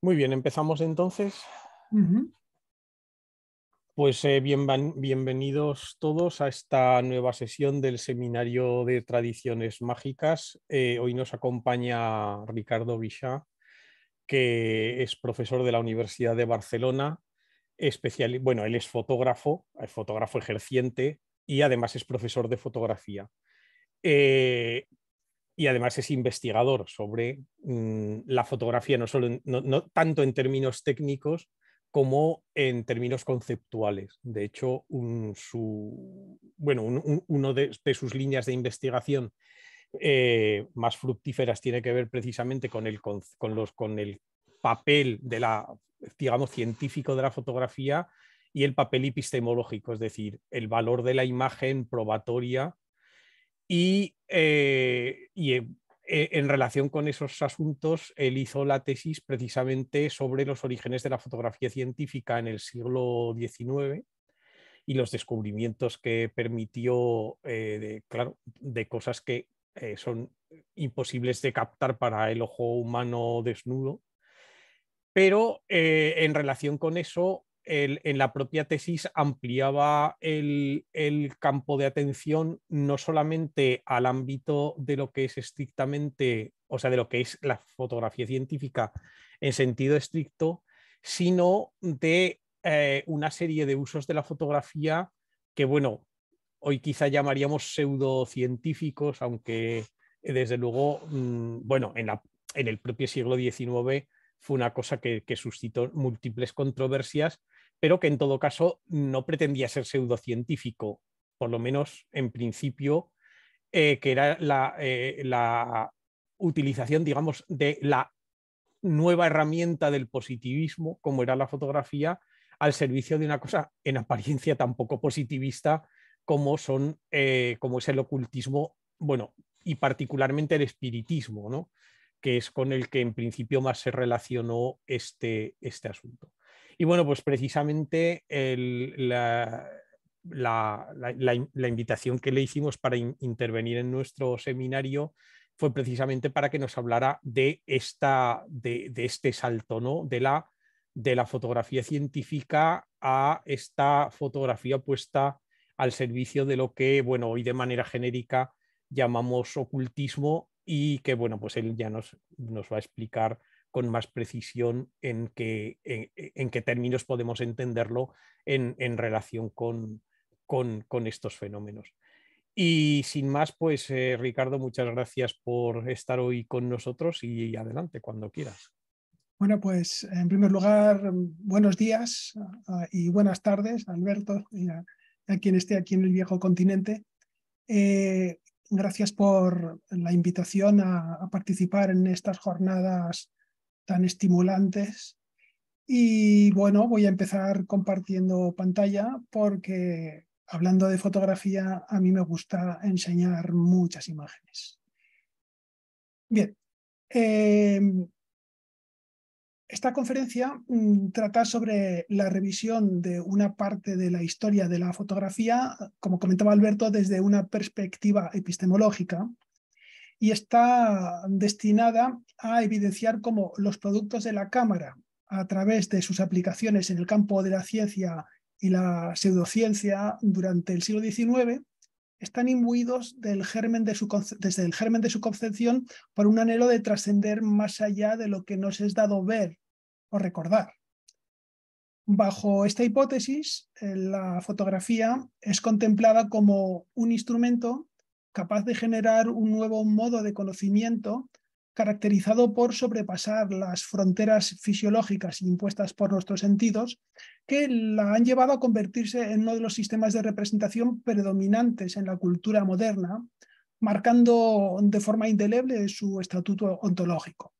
Muy bien, empezamos entonces. Pues eh, bienvenidos todos a esta nueva sesión del Seminario de Tradiciones Mágicas. Eh, hoy nos acompaña Ricardo Vichá, que es profesor de la Universidad de Barcelona. Especial, bueno, él es fotógrafo, es fotógrafo ejerciente y además es profesor de fotografía. Eh, y además es investigador sobre mm, la fotografía, no, solo no, tanto en términos técnicos como en términos conceptuales. De hecho, una bueno, uno de, sus líneas de investigación eh, más fructíferas tiene que ver precisamente con el, con el papel de la, digamos, científico de la fotografía y el papel epistemológico, es decir, el valor de la imagen probatoria y, eh, eh, en, relación con esos asuntos, él hizo la tesis precisamente sobre los orígenes de la fotografía científica en el siglo XIX y los descubrimientos que permitió, eh, claro, de cosas que son imposibles de captar para el ojo humano desnudo. Pero en relación con eso, en la propia tesis ampliaba el, campo de atención no solamente al ámbito de lo que es estrictamente, o sea, de lo que es la fotografía científica en sentido estricto, sino de eh, una serie de usos de la fotografía que, bueno, hoy quizá llamaríamos pseudocientíficos, aunque eh, desde luego, mm, bueno, en, el propio siglo XIX fue una cosa que, suscitó múltiples controversias pero que en todo caso no pretendía ser pseudocientífico, por lo menos en principio, eh, que era eh, la, utilización, digamos, de la nueva herramienta del positivismo, como era la fotografía, al servicio de una cosa en apariencia tampoco positivista como, son, eh, como es el ocultismo, bueno, y particularmente el espiritismo, ¿no? que es con el que en principio más se relacionó este, este asunto. Y bueno, pues precisamente la, invitación que le hicimos para intervenir en nuestro seminario fue precisamente para que nos hablara de, de, este salto, De la, fotografía científica a esta fotografía puesta al servicio de lo que, bueno, hoy de manera genérica llamamos ocultismo y que, bueno, pues él ya nos, nos va a explicar con más precisión en qué, eh, eh, en, qué términos podemos entenderlo en, relación con, con, estos fenómenos. Y sin más, pues eh, Ricardo, muchas gracias por estar hoy con nosotros y adelante cuando quieras. Bueno, pues en primer lugar, buenos días ah, y buenas tardes, Alberto, y a, quien esté aquí en el viejo continente. gracias por la invitación a, participar en estas jornadas tan estimulantes. Y bueno, voy a empezar compartiendo pantalla porque hablando de fotografía, a mí me gusta enseñar muchas imágenes. Bien, em, esta conferencia mm, trata sobre la revisión de una parte de la historia de la fotografía, como comentaba Alberto, desde una perspectiva epistemológica, y está destinada a evidenciar cómo los productos de la Cámara, a través de sus aplicaciones en el campo de la ciencia y la pseudociencia durante el siglo XIX, están imbuidos del germen desde el germen de su concepción por un anhelo de trascender más allá de lo que nos es dado ver o recordar. Bajo esta hipótesis, eh, la fotografía es contemplada como un instrumento capaz de generar un nuevo modo de conocimiento caracterizado por sobrepasar las fronteras fisiológicas impuestas por nuestros sentidos, que la han llevado a convertirse en uno de los sistemas de representación predominantes en la cultura moderna, marcando de forma indeleble su estatuto ontológico.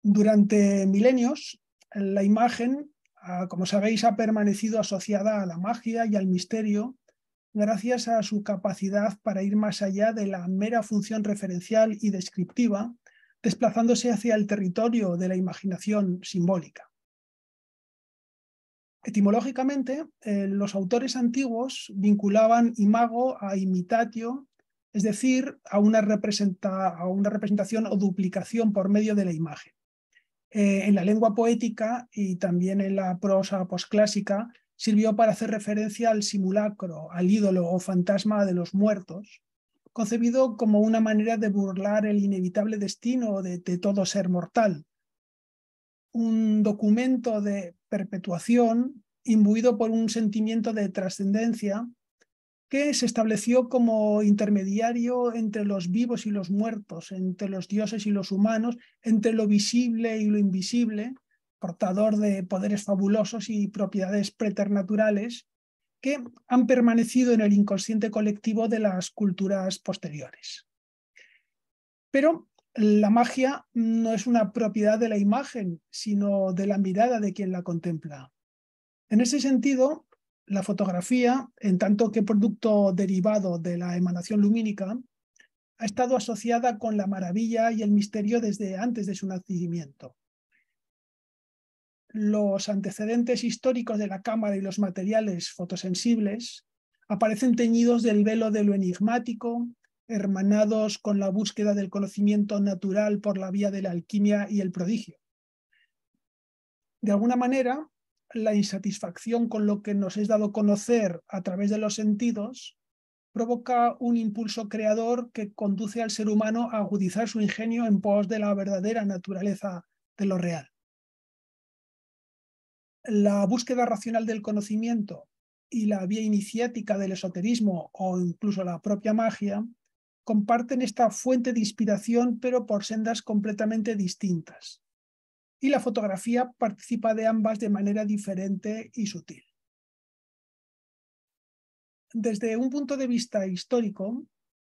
Durante milenios, la imagen, ah, como sabéis, ha permanecido asociada a la magia y al misterio, gracias a su capacidad para ir más allá de la mera función referencial y descriptiva, desplazándose hacia el territorio de la imaginación simbólica. Etimológicamente, eh, los autores antiguos vinculaban imago a imitatio, es decir, a una, representación o duplicación por medio de la imagen. Eh, en la lengua poética y también en la prosa posclásica, sirvió para hacer referencia al simulacro, al ídolo o fantasma de los muertos, concebido como una manera de burlar el inevitable destino de, todo ser mortal. Un documento de perpetuación imbuido por un sentimiento de trascendencia que se estableció como intermediario entre los vivos y los muertos, entre los dioses y los humanos, entre lo visible y lo invisible, portador de poderes fabulosos y propiedades preternaturales que han permanecido en el inconsciente colectivo de las culturas posteriores. Pero la magia no es una propiedad de la imagen, sino de la mirada de quien la contempla. En ese sentido, la fotografía, en tanto que producto derivado de la emanación lumínica, ha estado asociada con la maravilla y el misterio desde antes de su nacimiento los antecedentes históricos de la cámara y los materiales fotosensibles aparecen teñidos del velo de lo enigmático, hermanados con la búsqueda del conocimiento natural por la vía de la alquimia y el prodigio. De alguna manera, la insatisfacción con lo que nos es dado conocer a través de los sentidos provoca un impulso creador que conduce al ser humano a agudizar su ingenio en pos de la verdadera naturaleza de lo real la búsqueda racional del conocimiento y la vía iniciática del esoterismo o incluso la propia magia comparten esta fuente de inspiración pero por sendas completamente distintas. Y la fotografía participa de ambas de manera diferente y sutil. Desde un punto de vista histórico,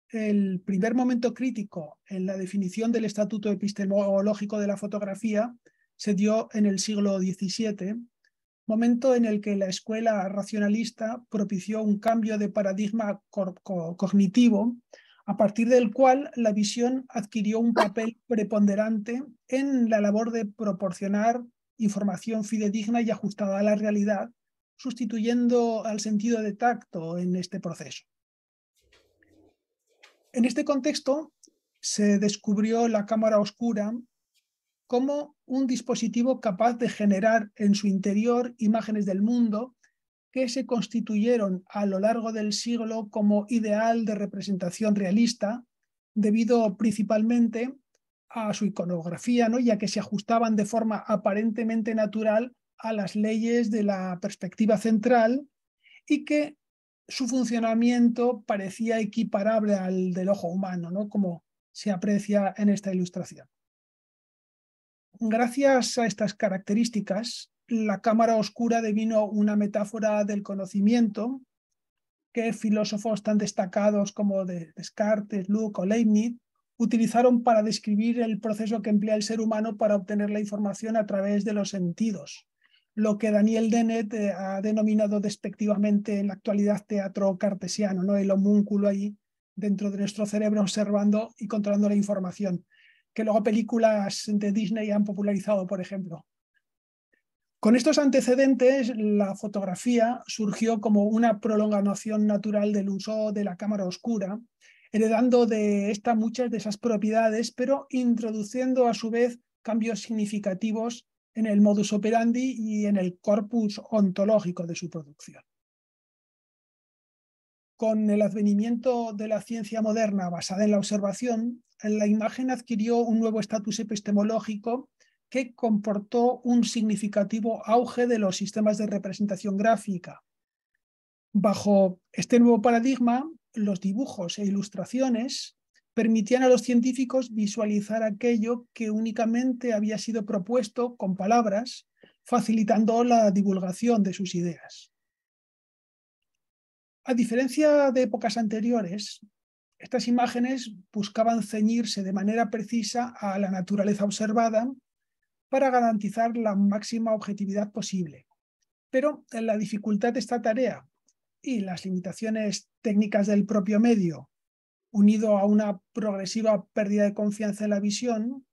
el primer momento crítico en la definición del estatuto epistemológico de la fotografía se dio en el siglo XVII momento en el que la escuela racionalista propició un cambio de paradigma cognitivo a partir del cual la visión adquirió un papel preponderante en la labor de proporcionar información fidedigna y ajustada a la realidad, sustituyendo al sentido de tacto en este proceso. En este contexto se descubrió la cámara oscura como un dispositivo capaz de generar en su interior imágenes del mundo que se constituyeron a lo largo del siglo como ideal de representación realista, debido principalmente a su iconografía, ¿no? ya que se ajustaban de forma aparentemente natural a las leyes de la perspectiva central y que su funcionamiento parecía equiparable al del ojo humano, ¿no? como se aprecia en esta ilustración gracias a estas características, la cámara oscura devino una metáfora del conocimiento que filósofos tan destacados como Descartes, Luke o Leibniz utilizaron para describir el proceso que emplea el ser humano para obtener la información a través de los sentidos, lo que Daniel Dennett eh, ha denominado despectivamente en la actualidad teatro cartesiano, el homúnculo ahí dentro de nuestro cerebro observando y controlando la información que luego películas de Disney han popularizado, por ejemplo. Con estos antecedentes, la fotografía surgió como una prolongación natural del uso de la cámara oscura, heredando de esta muchas de esas propiedades, pero introduciendo a su vez cambios significativos en el modus operandi y en el corpus ontológico de su producción. Con el advenimiento de la ciencia moderna basada en la observación, la imagen adquirió un nuevo estatus epistemológico que comportó un significativo auge de los sistemas de representación gráfica. Bajo este nuevo paradigma, los dibujos e ilustraciones permitían a los científicos visualizar aquello que únicamente había sido propuesto con palabras, facilitando la divulgación de sus ideas. A diferencia de épocas anteriores, estas imágenes buscaban ceñirse de manera precisa a la naturaleza observada para garantizar la máxima objetividad posible. Pero la dificultad de esta tarea y las limitaciones técnicas del propio medio, unido a una progresiva pérdida de confianza en la visión,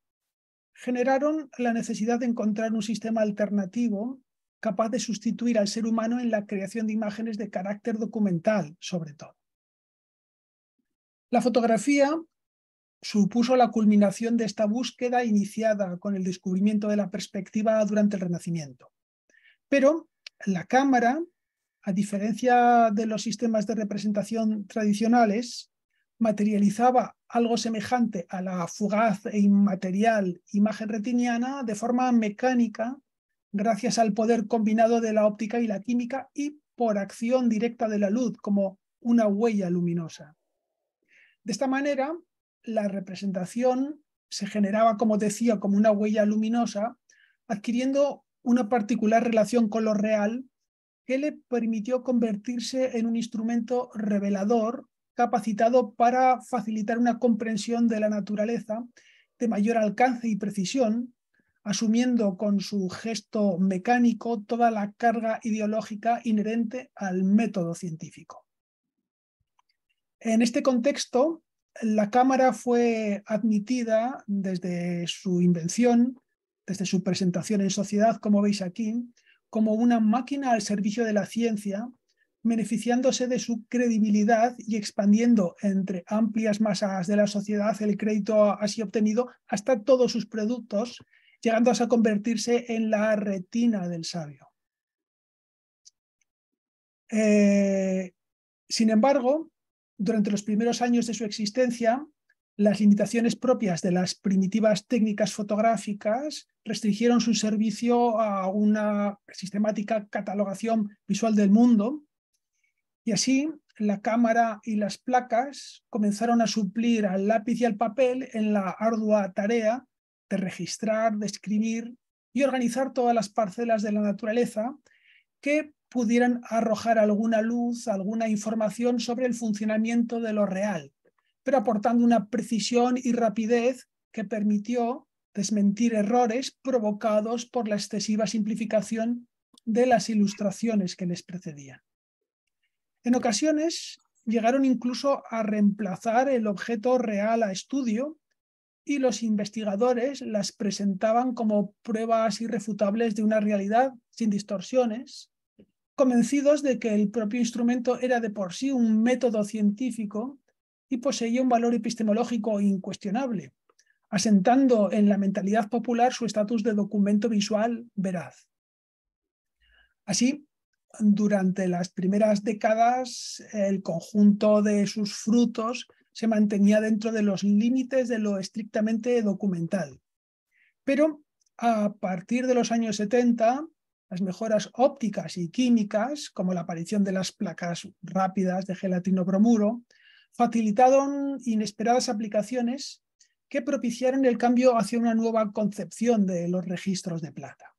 generaron la necesidad de encontrar un sistema alternativo capaz de sustituir al ser humano en la creación de imágenes de carácter documental, sobre todo. La fotografía supuso la culminación de esta búsqueda iniciada con el descubrimiento de la perspectiva durante el Renacimiento. Pero la cámara, a diferencia de los sistemas de representación tradicionales, materializaba algo semejante a la fugaz e inmaterial imagen retiniana de forma mecánica gracias al poder combinado de la óptica y la química y por acción directa de la luz como una huella luminosa. De esta manera, la representación se generaba, como decía, como una huella luminosa, adquiriendo una particular relación con lo real que le permitió convertirse en un instrumento revelador capacitado para facilitar una comprensión de la naturaleza de mayor alcance y precisión, asumiendo con su gesto mecánico toda la carga ideológica inherente al método científico. En este contexto, la cámara fue admitida desde su invención, desde su presentación en sociedad, como veis aquí, como una máquina al servicio de la ciencia, beneficiándose de su credibilidad y expandiendo entre amplias masas de la sociedad el crédito así obtenido hasta todos sus productos, llegando a convertirse en la retina del sabio. Eh, sin embargo, durante los primeros años de su existencia, las limitaciones propias de las primitivas técnicas fotográficas restringieron su servicio a una sistemática catalogación visual del mundo y así la cámara y las placas comenzaron a suplir al lápiz y al papel en la ardua tarea de registrar, describir y organizar todas las parcelas de la naturaleza que pudieran arrojar alguna luz, alguna información sobre el funcionamiento de lo real, pero aportando una precisión y rapidez que permitió desmentir errores provocados por la excesiva simplificación de las ilustraciones que les precedían. En ocasiones llegaron incluso a reemplazar el objeto real a estudio y los investigadores las presentaban como pruebas irrefutables de una realidad sin distorsiones, convencidos de que el propio instrumento era de por sí un método científico y poseía un valor epistemológico incuestionable, asentando en la mentalidad popular su estatus de documento visual veraz. Así, durante las primeras décadas, el conjunto de sus frutos se mantenía dentro de los límites de lo estrictamente documental. Pero a partir de los años 70, las mejoras ópticas y químicas, como la aparición de las placas rápidas de gelatino bromuro, facilitaron inesperadas aplicaciones que propiciaron el cambio hacia una nueva concepción de los registros de plata.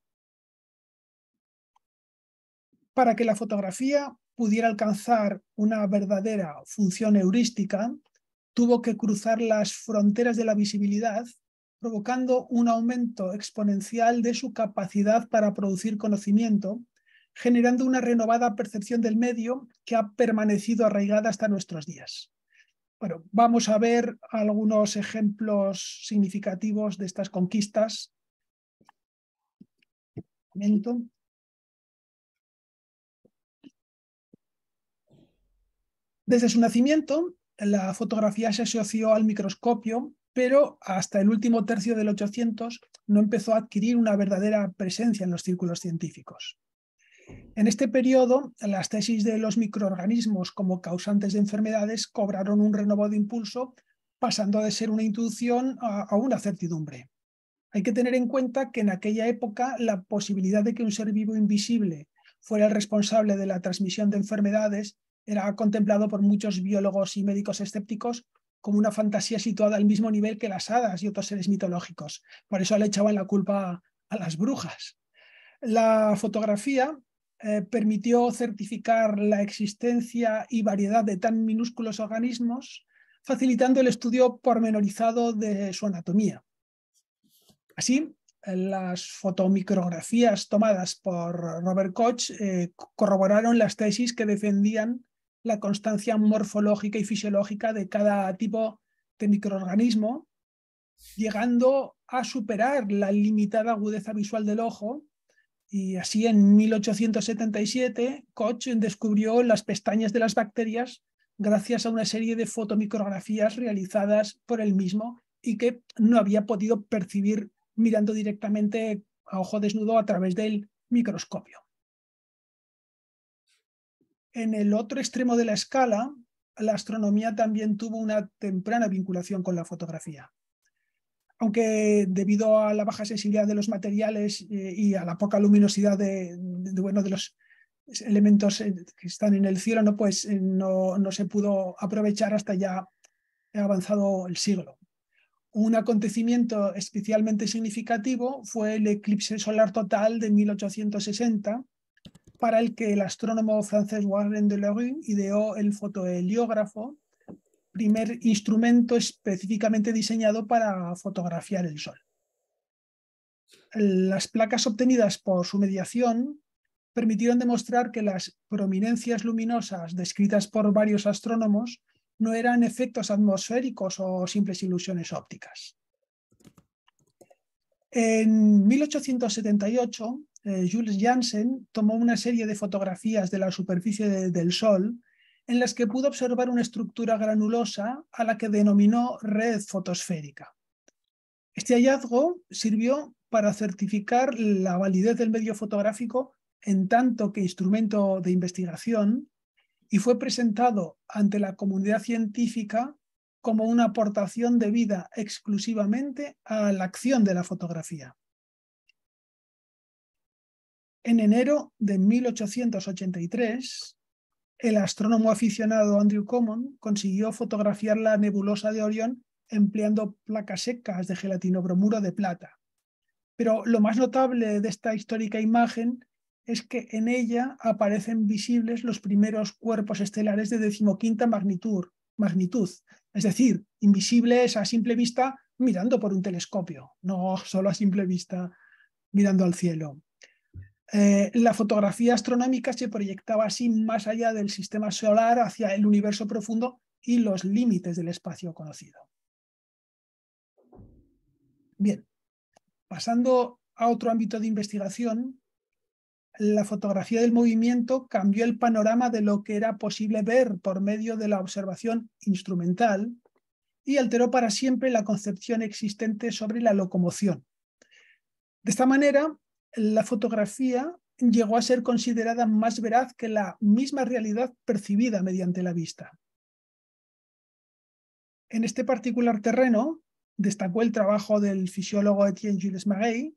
Para que la fotografía pudiera alcanzar una verdadera función heurística, tuvo que cruzar las fronteras de la visibilidad provocando un aumento exponencial de su capacidad para producir conocimiento, generando una renovada percepción del medio que ha permanecido arraigada hasta nuestros días. Bueno, vamos a ver algunos ejemplos significativos de estas conquistas. Desde su nacimiento, la fotografía se asoció al microscopio pero hasta el último tercio del 800 no empezó a adquirir una verdadera presencia en los círculos científicos. En este periodo, las tesis de los microorganismos como causantes de enfermedades cobraron un renovado impulso, pasando de ser una intuición a, una certidumbre. Hay que tener en cuenta que en aquella época la posibilidad de que un ser vivo invisible fuera el responsable de la transmisión de enfermedades era contemplado por muchos biólogos y médicos escépticos como una fantasía situada al mismo nivel que las hadas y otros seres mitológicos. Por eso le echaban la culpa a las brujas. La fotografía eh, permitió certificar la existencia y variedad de tan minúsculos organismos, facilitando el estudio pormenorizado de su anatomía. Así, las fotomicrografías tomadas por Robert Koch eh, corroboraron las tesis que defendían la constancia morfológica y fisiológica de cada tipo de microorganismo, llegando a superar la limitada agudeza visual del ojo. Y así en 1877, Koch descubrió las pestañas de las bacterias gracias a una serie de fotomicrografías realizadas por él mismo y que no había podido percibir mirando directamente a ojo desnudo a través del microscopio. En el otro extremo de la escala, la astronomía también tuvo una temprana vinculación con la fotografía. Aunque debido a la baja sensibilidad de los materiales eh, y a la poca luminosidad de, bueno, de los elementos eh, que están en el cielo, no, pues, eh, no se pudo aprovechar hasta ya avanzado el siglo. Un acontecimiento especialmente significativo fue el eclipse solar total de 1860, para el que el astrónomo francés Warren de Leroux ideó el fotoheliógrafo, primer instrumento específicamente diseñado para fotografiar el Sol. Las placas obtenidas por su mediación permitieron demostrar que las prominencias luminosas descritas por varios astrónomos no eran efectos atmosféricos o simples ilusiones ópticas. En 1878, eh, Jules Janssen tomó una serie de fotografías de la superficie del Sol en las que pudo observar una estructura granulosa a la que denominó red fotosférica. Este hallazgo sirvió para certificar la validez del medio fotográfico en tanto que instrumento de investigación y fue presentado ante la comunidad científica como una aportación debida exclusivamente a la acción de la fotografía. En enero de 1883, el astrónomo aficionado Andrew Common consiguió fotografiar la nebulosa de Orión empleando placas secas de gelatino bromuro de plata. Pero lo más notable de esta histórica imagen es que en ella aparecen visibles los primeros cuerpos estelares de decimoquinta magnitud, magnitud, es decir, invisibles a simple vista mirando por un telescopio, no solo a simple vista mirando al cielo. Eh, la fotografía astronómica se proyectaba así más allá del sistema solar hacia el universo profundo y los límites del espacio conocido. Bien, pasando a otro ámbito de investigación, la fotografía del movimiento cambió el panorama de lo que era posible ver por medio de la observación instrumental y alteró para siempre la concepción existente sobre la locomoción. De esta manera, la fotografía llegó a ser considerada más veraz que la misma realidad percibida mediante la vista. En este particular terreno destacó el trabajo del fisiólogo Etienne Gilles Marais,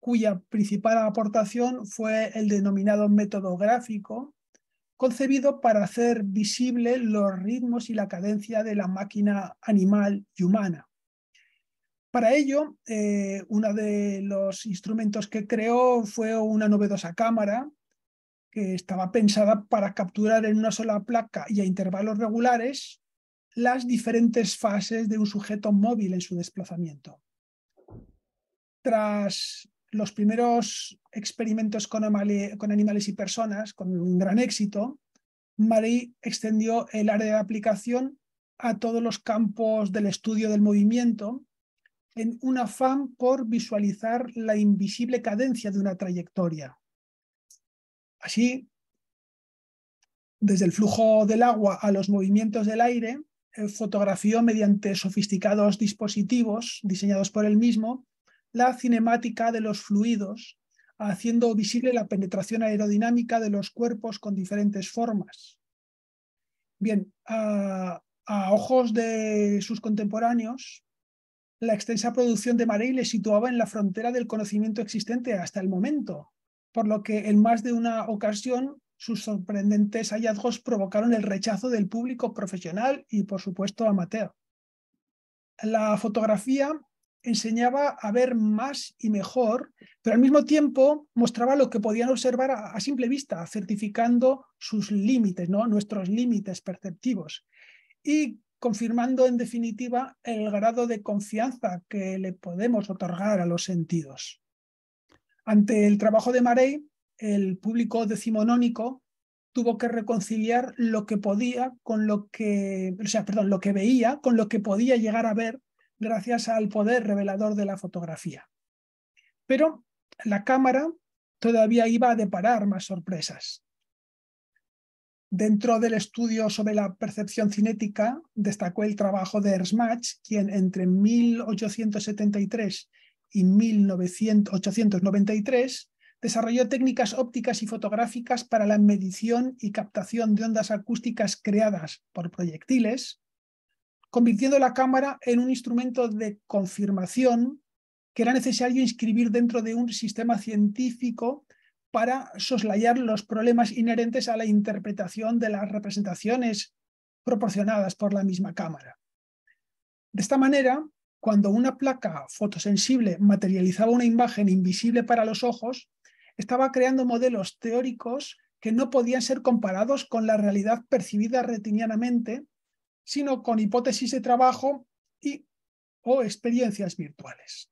cuya principal aportación fue el denominado método gráfico, concebido para hacer visible los ritmos y la cadencia de la máquina animal y humana. Para ello, eh, uno de los instrumentos que creó fue una novedosa cámara que estaba pensada para capturar en una sola placa y a intervalos regulares las diferentes fases de un sujeto móvil en su desplazamiento. Tras los primeros experimentos con, animales, con animales y personas, con un gran éxito, Marie extendió el área de aplicación a todos los campos del estudio del movimiento en un afán por visualizar la invisible cadencia de una trayectoria. Así, desde el flujo del agua a los movimientos del aire, eh, fotografió mediante sofisticados dispositivos diseñados por él mismo la cinemática de los fluidos, haciendo visible la penetración aerodinámica de los cuerpos con diferentes formas. Bien, a, a ojos de sus contemporáneos, la extensa producción de Marey le situaba en la frontera del conocimiento existente hasta el momento, por lo que en más de una ocasión sus sorprendentes hallazgos provocaron el rechazo del público profesional y, por supuesto, amateur. La fotografía enseñaba a ver más y mejor, pero al mismo tiempo mostraba lo que podían observar a, simple vista, certificando sus límites, ¿no? nuestros límites perceptivos. Y confirmando en definitiva el grado de confianza que le podemos otorgar a los sentidos. Ante el trabajo de Marey, el público decimonónico tuvo que reconciliar lo que podía con lo que, o perdón, lo que veía con lo que podía llegar a ver gracias al poder revelador de la fotografía. Pero la cámara todavía iba a deparar más sorpresas. Dentro del estudio sobre la percepción cinética destacó el trabajo de Ersmach, quien entre 1873 y 1893 desarrolló técnicas ópticas y fotográficas para la medición y captación de ondas acústicas creadas por proyectiles, convirtiendo la cámara en un instrumento de confirmación que era necesario inscribir dentro de un sistema científico para soslayar los problemas inherentes a la interpretación de las representaciones proporcionadas por la misma cámara. De esta manera, cuando una placa fotosensible materializaba una imagen invisible para los ojos, estaba creando modelos teóricos que no podían ser comparados con la realidad percibida retinianamente, sino con hipótesis de trabajo y o experiencias virtuales.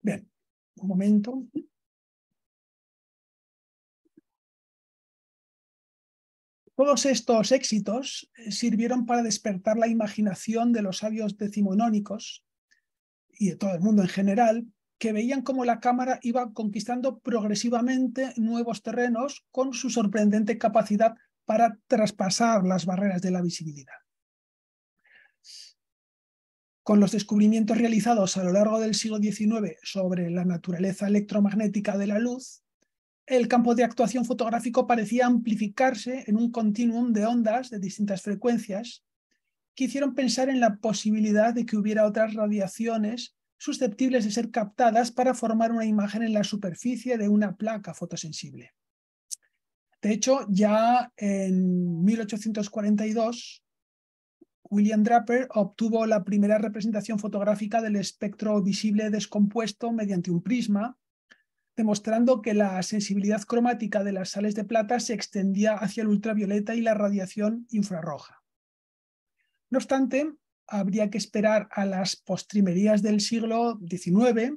Bien, un momento. Todos estos éxitos eh, sirvieron para despertar la imaginación de los sabios decimonónicos y de todo el mundo en general, que veían cómo la cámara iba conquistando progresivamente nuevos terrenos con su sorprendente capacidad para traspasar las barreras de la visibilidad. Con los descubrimientos realizados a lo largo del siglo XIX sobre la naturaleza electromagnética de la luz, el campo de actuación fotográfico parecía amplificarse en un continuum de ondas de distintas frecuencias que hicieron pensar en la posibilidad de que hubiera otras radiaciones susceptibles de ser captadas para formar una imagen en la superficie de una placa fotosensible. De hecho, ya en 1842, William Draper obtuvo la primera representación fotográfica del espectro visible descompuesto mediante un prisma demostrando que la sensibilidad cromática de las sales de plata se extendía hacia el ultravioleta y la radiación infrarroja. No obstante, habría que esperar a las postrimerías del siglo XIX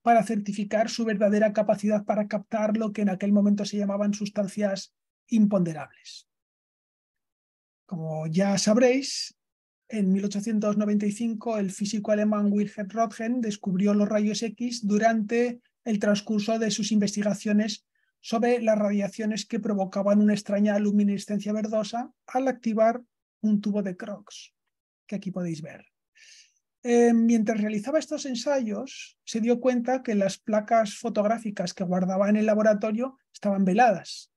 para certificar su verdadera capacidad para captar lo que en aquel momento se llamaban sustancias imponderables. Como ya sabréis, en 1895 el físico alemán Wilhelm Röntgen descubrió los rayos X durante el transcurso de sus investigaciones sobre las radiaciones que provocaban una extraña luminiscencia verdosa al activar un tubo de Crocs, que aquí podéis ver. Eh, mientras realizaba estos ensayos, se dio cuenta que las placas fotográficas que guardaba en el laboratorio estaban veladas.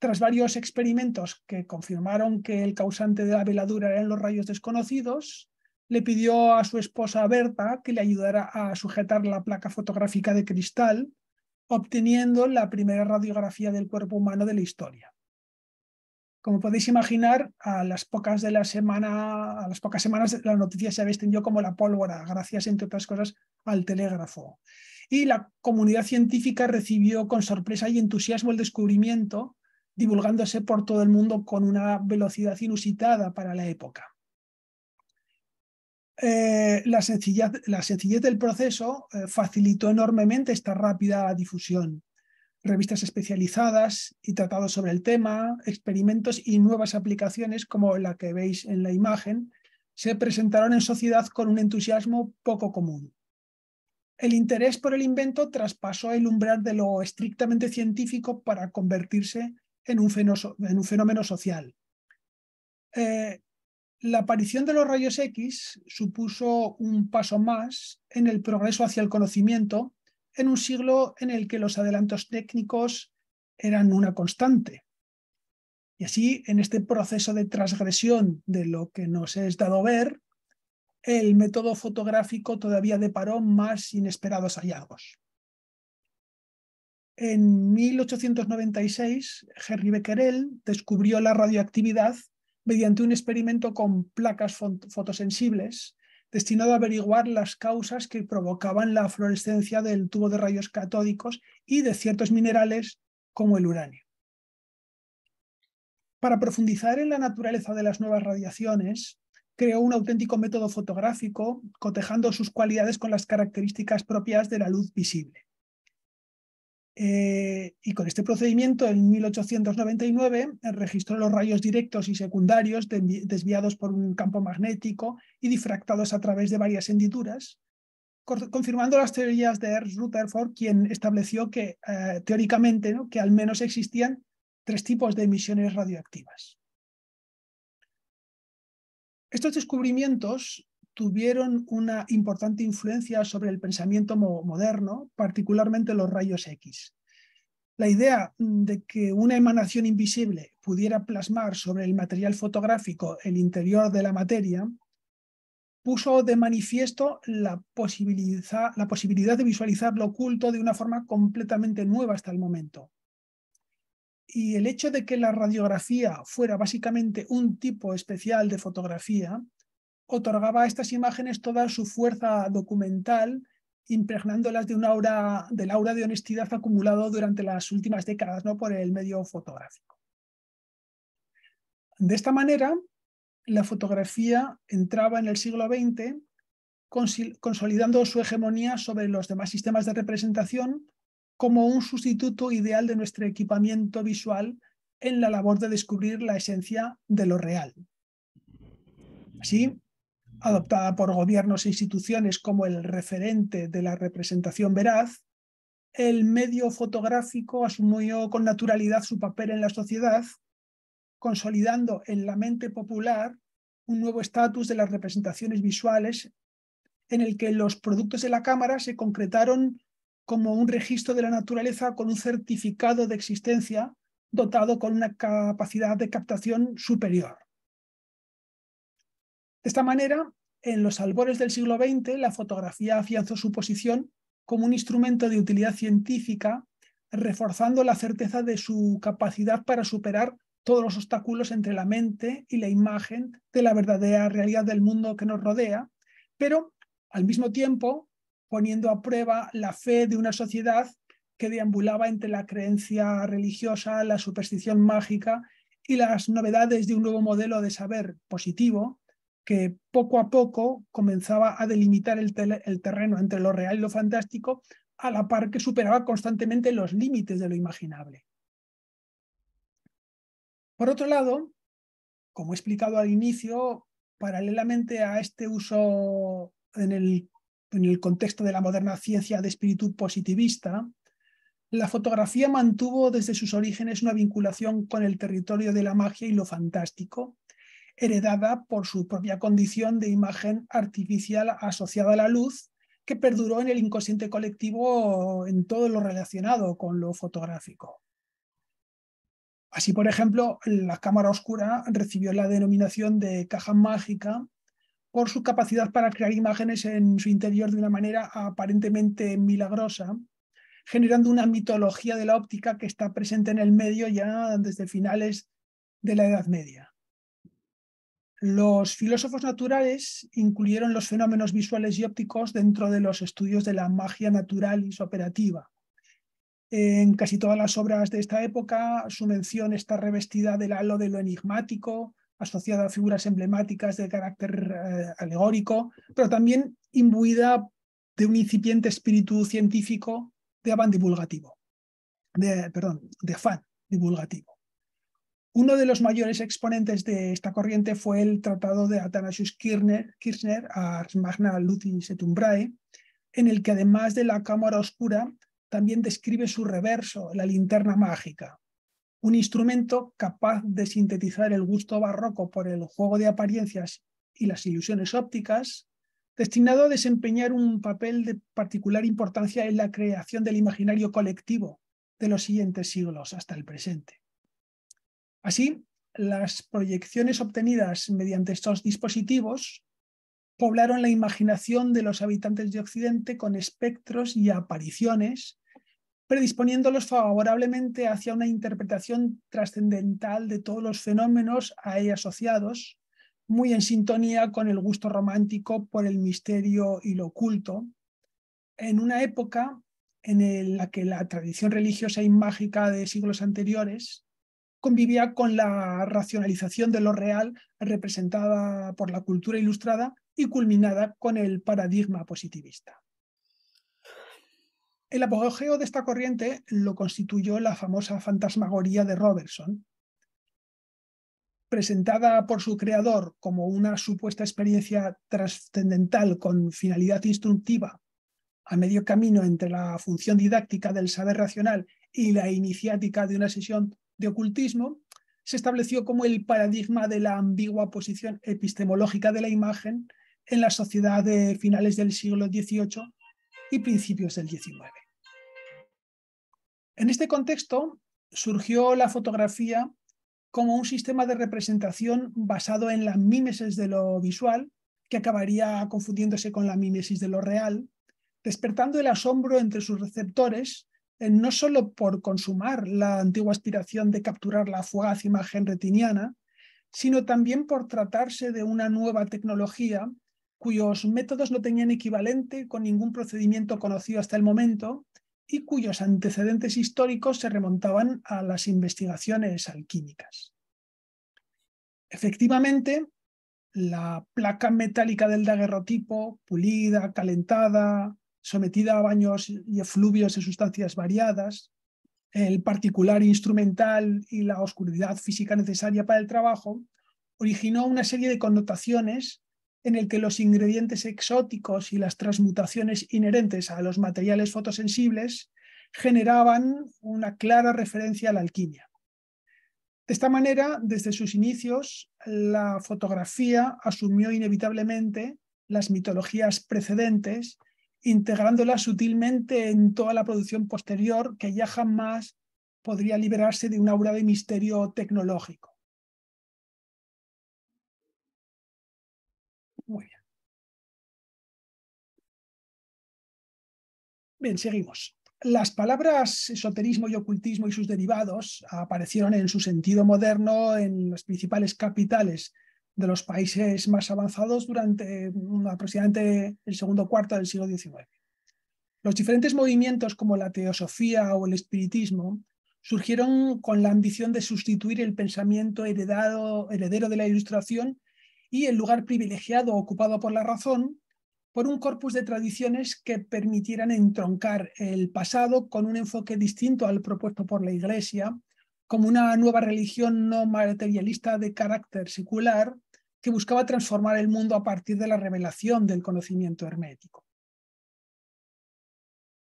Tras varios experimentos que confirmaron que el causante de la veladura eran los rayos desconocidos, le pidió a su esposa Berta que le ayudara a sujetar la placa fotográfica de cristal, obteniendo la primera radiografía del cuerpo humano de la historia. Como podéis imaginar, a las pocas, de la semana, a las pocas semanas la noticia se había como la pólvora, gracias, entre otras cosas, al telégrafo. Y la comunidad científica recibió con sorpresa y entusiasmo el descubrimiento, divulgándose por todo el mundo con una velocidad inusitada para la época. Eh, la, sencillez, del proceso eh, facilitó enormemente esta rápida difusión. Revistas especializadas y tratados sobre el tema, experimentos y nuevas aplicaciones como la que veis en la imagen, se presentaron en sociedad con un entusiasmo poco común. El interés por el invento traspasó el umbral de lo estrictamente científico para convertirse en un, fenómeno social. Eh, la aparición de los rayos X supuso un paso más en el progreso hacia el conocimiento en un siglo en el que los adelantos técnicos eran una constante. Y así, en este proceso de transgresión de lo que nos es dado ver, el método fotográfico todavía deparó más inesperados hallazgos. En 1896, Henry Becquerel descubrió la radioactividad mediante un experimento con placas fotosensibles destinado a averiguar las causas que provocaban la fluorescencia del tubo de rayos catódicos y de ciertos minerales como el uranio. Para profundizar en la naturaleza de las nuevas radiaciones, creó un auténtico método fotográfico, cotejando sus cualidades con las características propias de la luz visible. Eh, y con este procedimiento, en 1899, eh, registró los rayos directos y secundarios desviados por un campo magnético y difractados a través de varias hendiduras, confirmando las teorías de Ernst Rutherford, quien estableció que eh, teóricamente que al menos existían tres tipos de emisiones radioactivas. Estos descubrimientos tuvieron una importante influencia sobre el pensamiento moderno, particularmente los rayos X. La idea mm, de que una emanación invisible pudiera plasmar sobre el material fotográfico el interior de la materia puso de manifiesto la posibilidad de visualizar lo oculto de una forma completamente nueva hasta el momento. Y el hecho de que la radiografía fuera básicamente un tipo especial de fotografía otorgaba a estas imágenes toda su fuerza documental, impregnándolas de una aura, del aura de honestidad acumulado durante las últimas décadas ¿no? por el medio fotográfico. De esta manera, la fotografía entraba en el siglo XX consolidando su hegemonía sobre los demás sistemas de representación como un sustituto ideal de nuestro equipamiento visual en la labor de descubrir la esencia de lo real. Así, adoptada por gobiernos e instituciones como el referente de la representación veraz, el medio fotográfico asumió con naturalidad su papel en la sociedad, consolidando en la mente popular un nuevo estatus de las representaciones visuales en el que los productos de la cámara se concretaron como un registro de la naturaleza con un certificado de existencia dotado con una capacidad de captación superior. De esta manera, en los albores del siglo XX, la fotografía afianzó su posición como un instrumento de utilidad científica, reforzando la certeza de su capacidad para superar todos los obstáculos entre la mente y la imagen de la verdadera realidad del mundo que nos rodea, pero al mismo tiempo poniendo a prueba la fe de una sociedad que deambulaba entre la creencia religiosa, la superstición mágica y las novedades de un nuevo modelo de saber positivo que poco a poco comenzaba a delimitar el, terreno entre lo real y lo fantástico, a la par que superaba constantemente los límites de lo imaginable. Por otro lado, como he explicado al inicio, paralelamente a este uso en el contexto de la moderna ciencia de espíritu positivista, la fotografía mantuvo desde sus orígenes una vinculación con el territorio de la magia y lo fantástico, heredada por su propia condición de imagen artificial asociada a la luz, que perduró en el inconsciente colectivo en todo lo relacionado con lo fotográfico. Así, por ejemplo, la cámara oscura recibió la denominación de caja mágica por su capacidad para crear imágenes en su interior de una manera aparentemente milagrosa, generando una mitología de la óptica que está presente en el medio ya desde finales de la Edad Media. Los filósofos naturales incluyeron los fenómenos visuales y ópticos dentro de los estudios de la magia natural y su operativa. En casi todas las obras de esta época, su mención está revestida del halo de lo enigmático, asociada a figuras emblemáticas de carácter eh, alegórico, pero también imbuida de un incipiente espíritu científico de divulgativo, de, perdón, de afán divulgativo. Uno de los mayores exponentes de esta corriente fue el tratado de Athanasius Kirchner, Ars Magna Lucis et Umbrae, en el que además de la cámara oscura, también describe su reverso, la linterna mágica, un instrumento capaz de sintetizar el gusto barroco por el juego de apariencias y las ilusiones ópticas, destinado a desempeñar un papel de particular importancia en la creación del imaginario colectivo de los siguientes siglos hasta el presente. Así, las proyecciones obtenidas mediante estos dispositivos poblaron la imaginación de los habitantes de Occidente con espectros y apariciones, predisponiéndolos favorablemente hacia una interpretación trascendental de todos los fenómenos a ella asociados, muy en sintonía con el gusto romántico por el misterio y lo oculto, en una época en la que la tradición religiosa y mágica de siglos anteriores convivía con la racionalización de lo real representada por la cultura ilustrada y culminada con el paradigma positivista. El apogeo de esta corriente lo constituyó la famosa fantasmagoría de Robertson, presentada por su creador como una supuesta experiencia trascendental con finalidad instructiva a medio camino entre la función didáctica del saber racional y la iniciática de una sesión de ocultismo, se estableció como el paradigma de la ambigua posición epistemológica de la imagen en la sociedad de finales del siglo XVIII y principios del XIX. En este contexto surgió la fotografía como un sistema de representación basado en la mímesis de lo visual, que acabaría confundiéndose con la mímesis de lo real, despertando el asombro entre sus receptores eh, no solo por consumar la antigua aspiración de capturar la fugaz imagen retiniana, sino también por tratarse de una nueva tecnología cuyos métodos no tenían equivalente con ningún procedimiento conocido hasta el momento y cuyos antecedentes históricos se remontaban a las investigaciones alquímicas. Efectivamente, la placa metálica del daguerrotipo, pulida, calentada, sometida a baños y efluvios de sustancias variadas, el particular instrumental y la oscuridad física necesaria para el trabajo, originó una serie de connotaciones en el que los ingredientes exóticos y las transmutaciones inherentes a los materiales fotosensibles generaban una clara referencia a la alquimia. De esta manera, desde sus inicios, la fotografía asumió inevitablemente las mitologías precedentes integrándola sutilmente en toda la producción posterior que ya jamás podría liberarse de un aura de misterio tecnológico. Muy bien. Bien, seguimos. Las palabras esoterismo y ocultismo y sus derivados aparecieron en su sentido moderno en las principales capitales de los países más avanzados durante mm, aproximadamente el segundo cuarto del siglo XIX. Los diferentes movimientos como la teosofía o el espiritismo surgieron con la ambición de sustituir el pensamiento heredado, heredero de la Ilustración y el lugar privilegiado ocupado por la razón por un corpus de tradiciones que permitieran entroncar el pasado con un enfoque distinto al propuesto por la Iglesia, como una nueva religión no materialista de carácter secular que buscaba transformar el mundo a partir de la revelación del conocimiento hermético.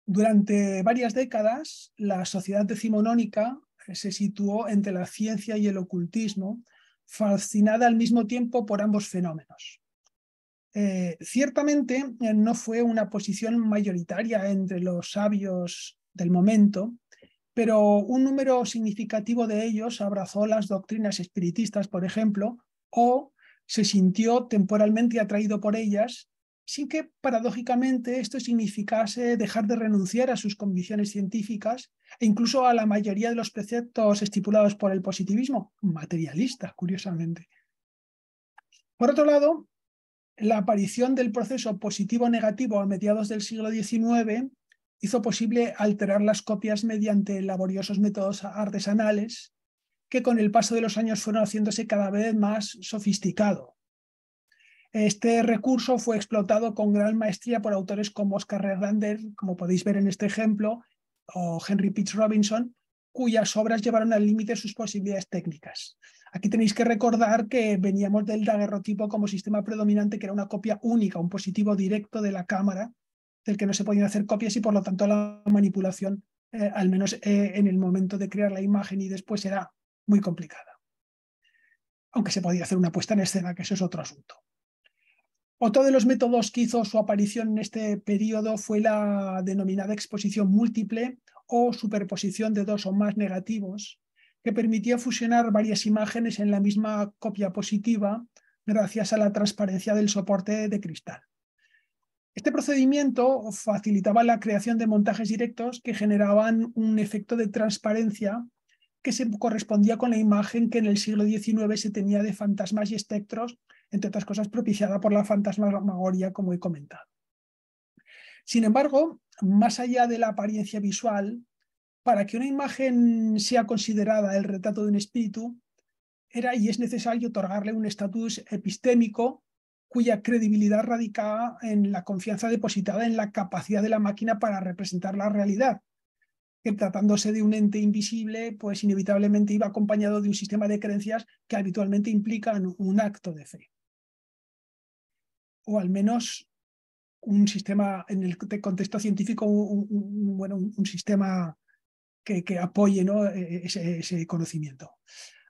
Durante varias décadas, la sociedad decimonónica se situó entre la ciencia y el ocultismo, fascinada al mismo tiempo por ambos fenómenos. Eh, ciertamente eh, no fue una posición mayoritaria entre los sabios del momento, pero un número significativo de ellos abrazó las doctrinas espiritistas, por ejemplo, o se sintió temporalmente atraído por ellas, sin que paradójicamente esto significase dejar de renunciar a sus convicciones científicas e incluso a la mayoría de los preceptos estipulados por el positivismo, materialista, curiosamente. Por otro lado, la aparición del proceso positivo-negativo a mediados del siglo XIX hizo posible alterar las copias mediante laboriosos métodos artesanales, que con el paso de los años fueron haciéndose cada vez más sofisticado. Este recurso fue explotado con gran maestría por autores como Oscar Hernández, como podéis ver en este ejemplo, o Henry Pitts Robinson, cuyas obras llevaron al límite sus posibilidades técnicas. Aquí tenéis que recordar que veníamos del daguerrotipo como sistema predominante, que era una copia única, un positivo directo de la cámara, del que no se podían hacer copias y por lo tanto la manipulación, eh, al menos eh, en el momento de crear la imagen y después, era muy complicada. Aunque se podía hacer una puesta en escena, que eso es otro asunto. Otro de los métodos que hizo su aparición en este periodo fue la denominada exposición múltiple o superposición de dos o más negativos, que permitía fusionar varias imágenes en la misma copia positiva gracias a la transparencia del soporte de cristal. Este procedimiento facilitaba la creación de montajes directos que generaban un efecto de transparencia que se correspondía con la imagen que en el siglo XIX se tenía de fantasmas y espectros, entre otras cosas propiciada por la fantasmagoria, como he comentado. Sin embargo, más allá de la apariencia visual, para que una imagen sea considerada el retrato de un espíritu, era y es necesario otorgarle un estatus epistémico cuya credibilidad radicaba en la confianza depositada en la capacidad de la máquina para representar la realidad, que tratándose de un ente invisible, pues inevitablemente iba acompañado de un sistema de creencias que habitualmente implican un acto de fe. O al menos un sistema, en el contexto científico, un, bueno, un sistema que, apoye e, e, ese, ese conocimiento.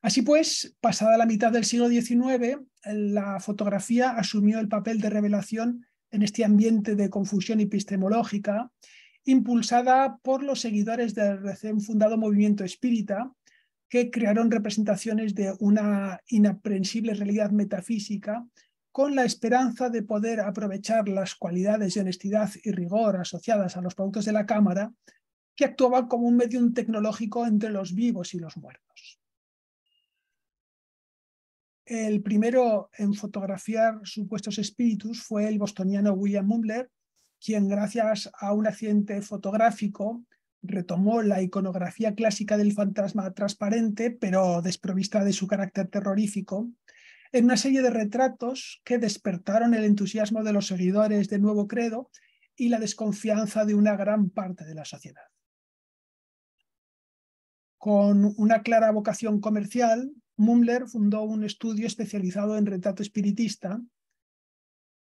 Así pues, pasada la mitad del siglo XIX, la fotografía asumió el papel de revelación en este ambiente de confusión epistemológica impulsada por los seguidores del recién fundado movimiento espírita, que crearon representaciones de una inaprensible realidad metafísica con la esperanza de poder aprovechar las cualidades de honestidad y rigor asociadas a los productos de la cámara, que actuaban como un medio tecnológico entre los vivos y los muertos. El primero en fotografiar supuestos espíritus fue el bostoniano William Mumler, quien gracias a un accidente fotográfico retomó la iconografía clásica del fantasma transparente, pero desprovista de su carácter terrorífico, en una serie de retratos que despertaron el entusiasmo de los seguidores de Nuevo Credo y la desconfianza de una gran parte de la sociedad. Con una clara vocación comercial, Mumler fundó un estudio especializado en retrato espiritista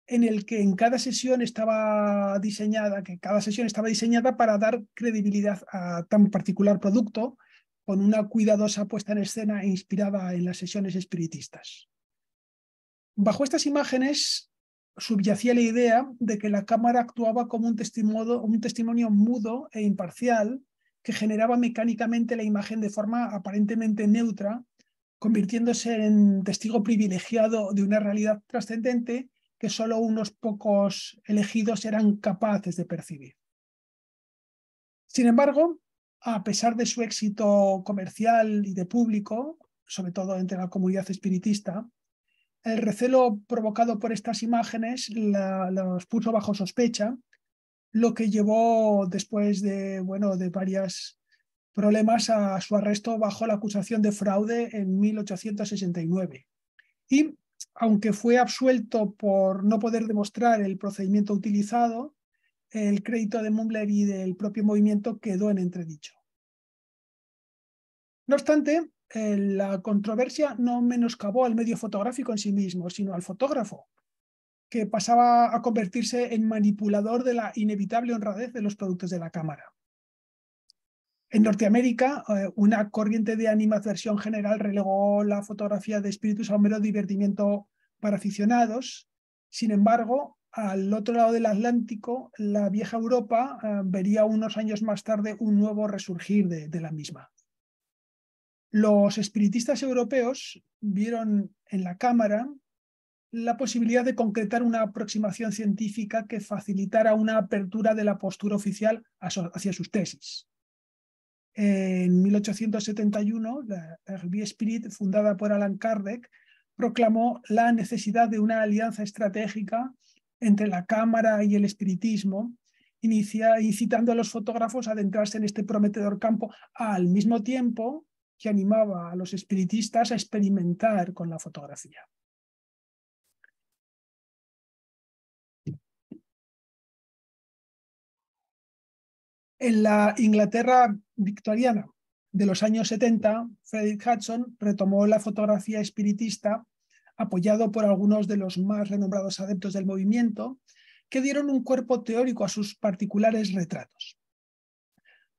en el que en cada sesión estaba diseñada, que cada sesión estaba diseñada para dar credibilidad a tan particular producto con una cuidadosa puesta en escena e inspirada en las sesiones espiritistas. Bajo estas imágenes subyacía la idea de que la cámara actuaba como un testimonio mudo e imparcial que generaba mecánicamente la imagen de forma aparentemente neutra, convirtiéndose en testigo privilegiado de una realidad trascendente que solo unos pocos elegidos eran capaces de percibir. Sin embargo, a pesar de su éxito comercial y de público, sobre todo entre la comunidad espiritista, el recelo provocado por estas imágenes las los puso bajo sospecha, lo que llevó después de, bueno, de varios problemas a su arresto bajo la acusación de fraude en 1869. Y aunque fue absuelto por no poder demostrar el procedimiento utilizado, el crédito de Mumbler y del propio movimiento quedó en entredicho. No obstante, la controversia no menoscabó al medio fotográfico en sí mismo, sino al fotógrafo, que pasaba a convertirse en manipulador de la inevitable honradez de los productos de la cámara. En Norteamérica, eh, una corriente de animadversión general relegó la fotografía de espíritus a un mero divertimiento para aficionados. Sin embargo, al otro lado del Atlántico, la vieja Europa eh, vería unos años más tarde un nuevo resurgir de la misma. Los espiritistas europeos vieron en la Cámara la posibilidad de concretar una aproximación científica que facilitara una apertura de la postura oficial hacia sus tesis. En 1871, la RB Spirit, fundada por Alan Kardec, proclamó la necesidad de una alianza estratégica entre la cámara y el espiritismo, incitando a los fotógrafos a adentrarse en este prometedor campo, al mismo tiempo que animaba a los espiritistas a experimentar con la fotografía. En la Inglaterra victoriana de los años 70, Frederick Hudson retomó la fotografía espiritista apoyado por algunos de los más renombrados adeptos del movimiento, que dieron un cuerpo teórico a sus particulares retratos.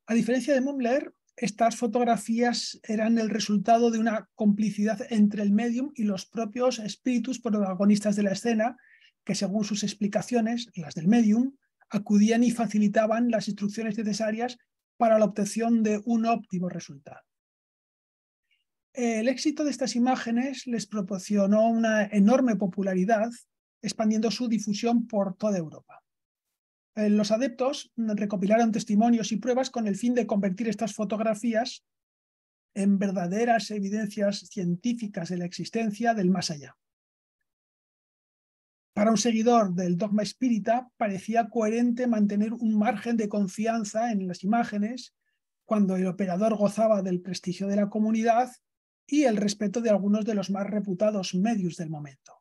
A diferencia de Mumler, estas fotografías eran el resultado de una complicidad entre el medium y los propios espíritus protagonistas de la escena, que según sus explicaciones, las del medium, acudían y facilitaban las instrucciones necesarias para la obtención de un óptimo resultado. El éxito de estas imágenes les proporcionó una enorme popularidad, expandiendo su difusión por toda Europa. Eh, los adeptos recopilaron testimonios y pruebas con el fin de convertir estas fotografías en verdaderas evidencias científicas de la existencia del más allá. Para un seguidor del dogma espírita parecía coherente mantener un margen de confianza en las imágenes cuando el operador gozaba del prestigio de la comunidad y el respeto de algunos de los más reputados medios del momento.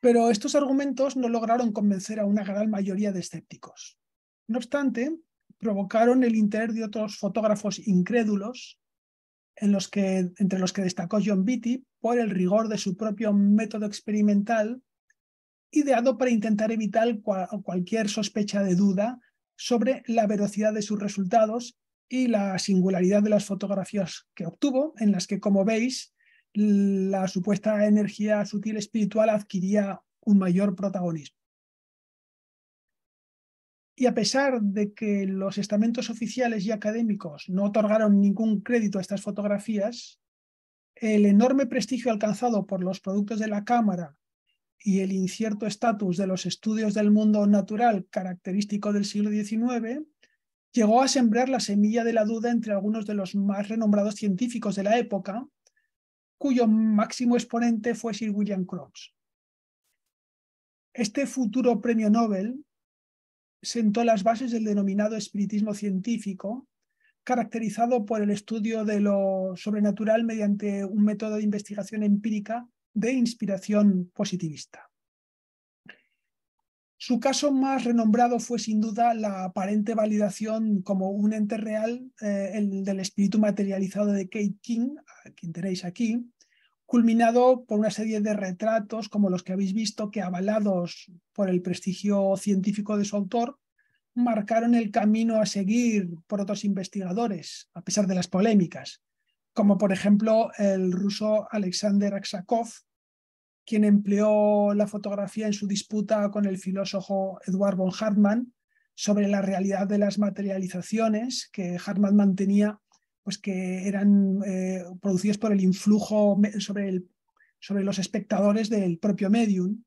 Pero estos argumentos no lograron convencer a una gran mayoría de escépticos. No obstante, provocaron el interés de otros fotógrafos incrédulos los que, entre los que destacó John Beatty por el rigor de su propio método experimental, ideado para intentar evitar cualquier sospecha de duda sobre la veracidad de sus resultados y la singularidad de las fotografías que obtuvo, en las que, como veis, la supuesta energía sutil espiritual adquiría un mayor protagonismo. Y a pesar de que los estamentos oficiales y académicos no otorgaron ningún crédito a estas fotografías, el enorme prestigio alcanzado por los productos de la Cámara y el incierto estatus de los estudios del mundo natural característico del siglo XIX llegó a sembrar la semilla de la duda entre algunos de los más renombrados científicos de la época, cuyo máximo exponente fue Sir William Crookes. Este futuro premio Nobel sentó las bases del denominado espiritismo científico, caracterizado por el estudio de lo sobrenatural mediante un método de investigación empírica de inspiración positivista. Su caso más renombrado fue sin duda la aparente validación como un ente real eh, el del espíritu materializado de Kate King, a quien tenéis aquí, culminado por una serie de retratos como los que habéis visto que avalados por el prestigio científico de su autor marcaron el camino a seguir por otros investigadores, a pesar de las polémicas, como por ejemplo el ruso Alexander Aksakov, quien empleó la fotografía en su disputa con el filósofo Eduard von Hartmann sobre la realidad de las materializaciones que Hartmann mantenía pues que eran eh, producidos por el influjo sobre, el, sobre los espectadores del propio medium.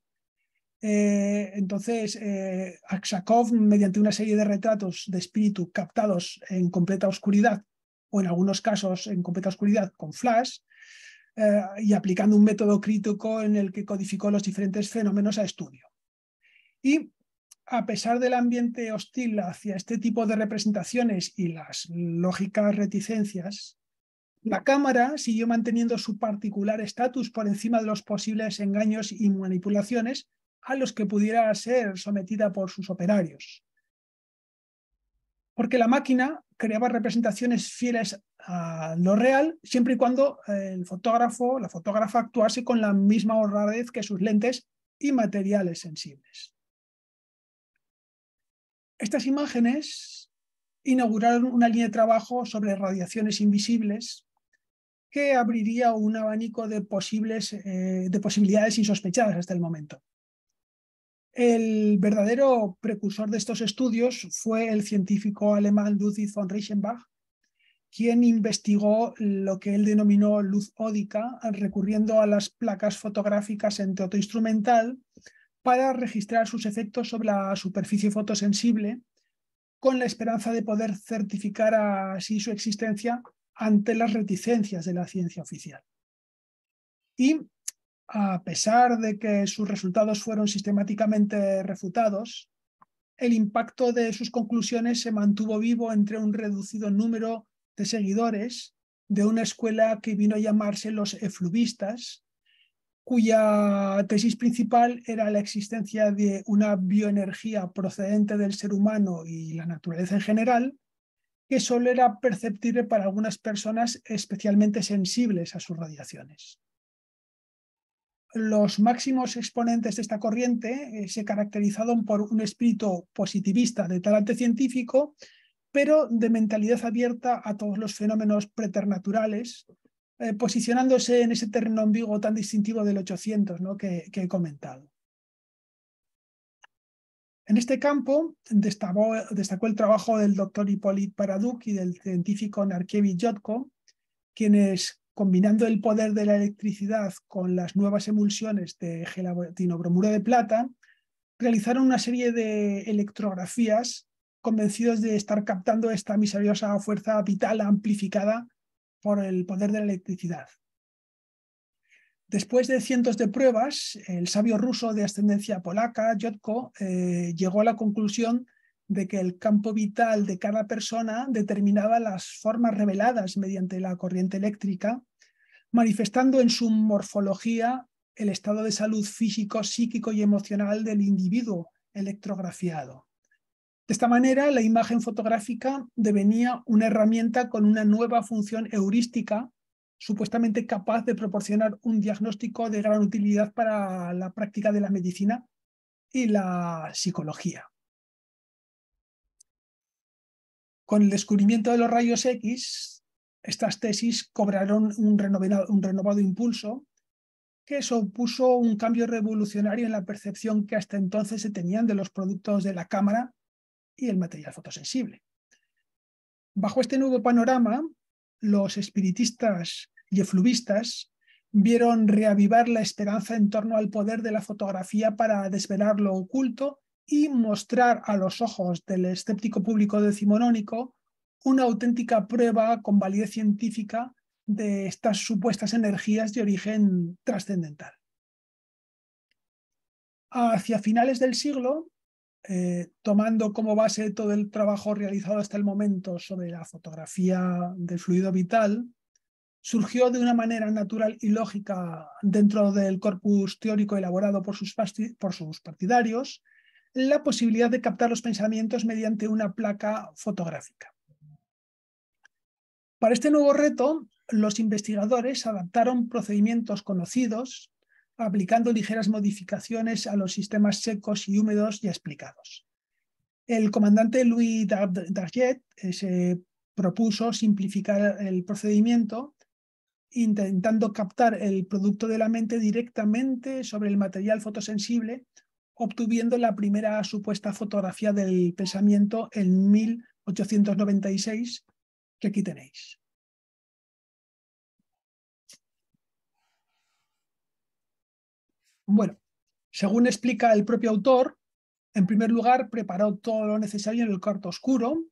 Eh, entonces, eh, Aksakov, mediante una serie de retratos de espíritu captados en completa oscuridad, o en algunos casos en completa oscuridad con flash, y aplicando un método crítico en el que codificó los diferentes fenómenos a estudio. Y a pesar del ambiente hostil hacia este tipo de representaciones y las lógicas reticencias, la Cámara siguió manteniendo su particular estatus por encima de los posibles engaños y manipulaciones a los que pudiera ser sometida por sus operarios. Porque la máquina creaba representaciones fieles a lo real, siempre y cuando eh, el fotógrafo, la fotógrafa actuase con la misma honradez que sus lentes y materiales sensibles. Estas imágenes inauguraron una línea de trabajo sobre radiaciones invisibles que abriría un abanico de, posibles, eh, de posibilidades insospechadas hasta el momento. El verdadero precursor de estos estudios fue el científico alemán Ludwig von Reichenbach, quien investigó lo que él denominó luz ódica, recurriendo a las placas fotográficas en todo instrumental para registrar sus efectos sobre la superficie fotosensible con la esperanza de poder certificar así su existencia ante las reticencias de la ciencia oficial. Y a pesar de que sus resultados fueron sistemáticamente refutados, el impacto de sus conclusiones se mantuvo vivo entre un reducido número de seguidores de una escuela que vino a llamarse los efluvistas cuya tesis principal era la existencia de una bioenergía procedente del ser humano y la naturaleza en general, que solo era perceptible para algunas personas especialmente sensibles a sus radiaciones. Los máximos exponentes de esta corriente eh, se caracterizaron por un espíritu positivista de talante científico, pero de mentalidad abierta a todos los fenómenos preternaturales, eh, posicionándose en ese terreno ambiguo tan distintivo del 800 ¿no? que, he comentado. En este campo destacó, el trabajo del doctor Hippolyte Paraduc y del científico Narkevi Jotko, quienes combinando el poder de la electricidad con las nuevas emulsiones de gelatinobromuro de plata, realizaron una serie de electrografías convencidos de estar captando esta misteriosa fuerza vital amplificada por el poder de la electricidad. Después de cientos de pruebas, el sabio ruso de ascendencia polaca, Jotko, eh, llegó a la conclusión de que el campo vital de cada persona determinaba las formas reveladas mediante la corriente eléctrica, manifestando en su morfología el estado de salud físico, psíquico y emocional del individuo electrografiado. De esta manera, la imagen fotográfica devenía una herramienta con una nueva función heurística, supuestamente capaz de proporcionar un diagnóstico de gran utilidad para la práctica de la medicina y la psicología. Con el descubrimiento de los rayos X, estas tesis cobraron un renovado, impulso que supuso un cambio revolucionario en la percepción que hasta entonces se tenían de los productos de la cámara y el material fotosensible. Bajo este nuevo panorama, los espiritistas y efluvistas vieron reavivar la esperanza en torno al poder de la fotografía para desvelar lo oculto y mostrar a los ojos del escéptico público decimonónico una auténtica prueba con validez científica de estas supuestas energías de origen trascendental. Hacia finales del siglo, eh, tomando como base todo el trabajo realizado hasta el momento sobre la fotografía del fluido vital, surgió de una manera natural y lógica dentro del corpus teórico elaborado por sus partidarios la posibilidad de captar los pensamientos mediante una placa fotográfica. Para este nuevo reto, los investigadores adaptaron procedimientos conocidos aplicando ligeras modificaciones a los sistemas secos y húmedos ya explicados. El comandante Louis Darget eh, se propuso simplificar el procedimiento intentando captar el producto de la mente directamente sobre el material fotosensible, obtuviendo la primera supuesta fotografía del pensamiento en 1896, que aquí tenéis. Bueno, según explica el propio autor, en primer lugar preparó todo lo necesario en el cuarto oscuro,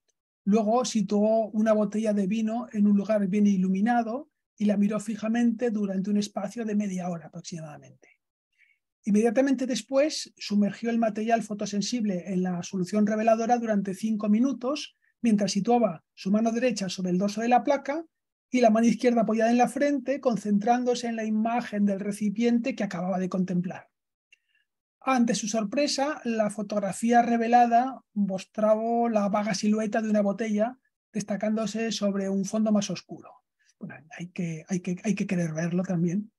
luego situó una botella de vino en un lugar bien iluminado y la miró fijamente durante un espacio de media hora aproximadamente. Inmediatamente después, sumergió el material fotosensible en la solución reveladora durante cinco minutos, mientras situaba su mano derecha sobre el dorso de la placa y la mano izquierda apoyada en la frente, concentrándose en la imagen del recipiente que acababa de contemplar. Ante su sorpresa, la fotografía revelada mostraba la vaga silueta de una botella destacándose sobre un fondo más oscuro. hay que, querer verlo también.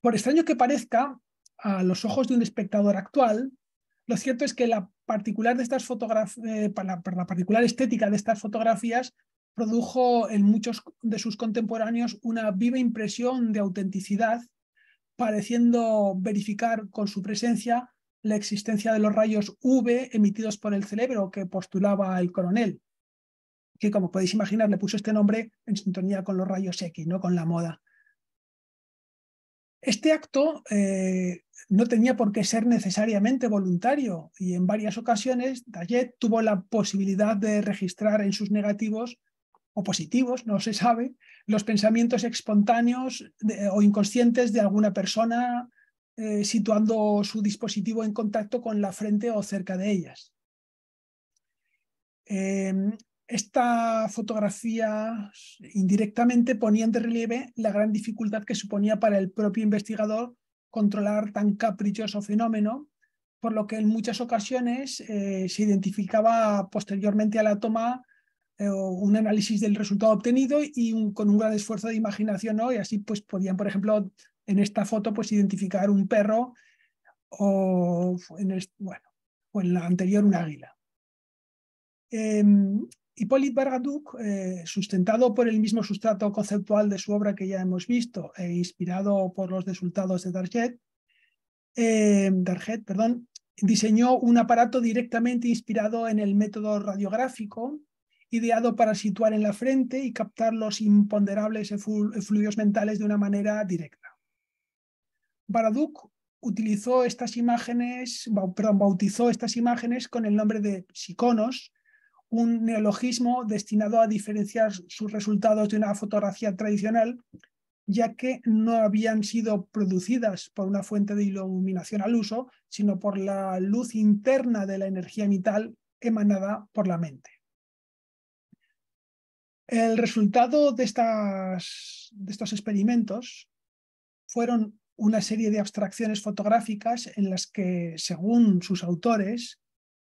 Por extraño que parezca, a los ojos de un espectador actual, lo cierto es que la particular, de estas eh, la particular estética de estas fotografías produjo en muchos de sus contemporáneos una viva impresión de autenticidad, pareciendo verificar con su presencia la existencia de los rayos V emitidos por el cerebro que postulaba el coronel, que como podéis imaginar le puso este nombre en sintonía con los rayos X, no con la moda. Este acto eh, no tenía por qué ser necesariamente voluntario y en varias ocasiones Dayet tuvo la posibilidad de registrar en sus negativos o positivos, no se sabe, los pensamientos espontáneos o inconscientes de alguna persona eh, situando su dispositivo en contacto con la frente o cerca de ellas. Em, esta fotografía indirectamente ponía de relieve la gran dificultad que suponía para el propio investigador controlar tan caprichoso fenómeno, por lo que en muchas ocasiones eh, se identificaba posteriormente a la toma eh, un análisis del resultado obtenido y con un gran esfuerzo de imaginación, Y así pues podían, por ejemplo, en esta foto pues identificar un perro o en, bueno, o en la anterior un águila. Em, eh, Hippolyte sustentado por el mismo sustrato conceptual de su obra que ya hemos visto e inspirado por los resultados de Darget, em, perdón, diseñó un aparato directamente inspirado en el método radiográfico ideado para situar en la frente y captar los imponderables fluidos mentales de una manera directa. Baraduc utilizó estas imágenes, perdón, bautizó estas imágenes con el nombre de psiconos, un neologismo destinado a diferenciar sus resultados de una fotografía tradicional, ya que no habían sido producidas por una fuente de iluminación al uso, sino por la luz interna de la energía vital emanada por la mente. El resultado de, estas, de estos experimentos fueron una serie de abstracciones fotográficas en las que, según sus autores,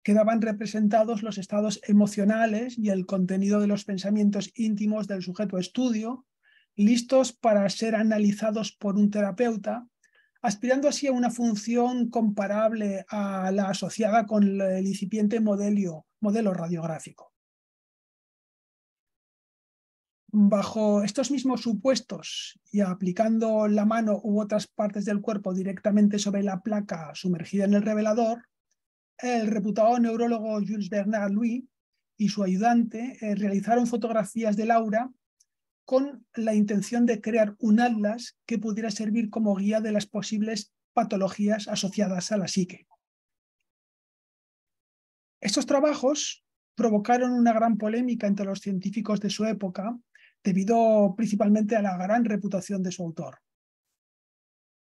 quedaban representados los estados emocionales y el contenido de los pensamientos íntimos del sujeto estudio, listos para ser analizados por un terapeuta, aspirando así a una función comparable a la asociada con el incipiente modelo, modelo radiográfico bajo estos mismos supuestos y aplicando la mano u otras partes del cuerpo directamente sobre la placa sumergida en el revelador, el reputado neurólogo Jules Bernard Louis y su ayudante eh, realizaron fotografías de Laura con la intención de crear un atlas que pudiera servir como guía de las posibles patologías asociadas a la psique. Estos trabajos provocaron una gran polémica entre los científicos de su época debido principalmente a la gran reputación de su autor.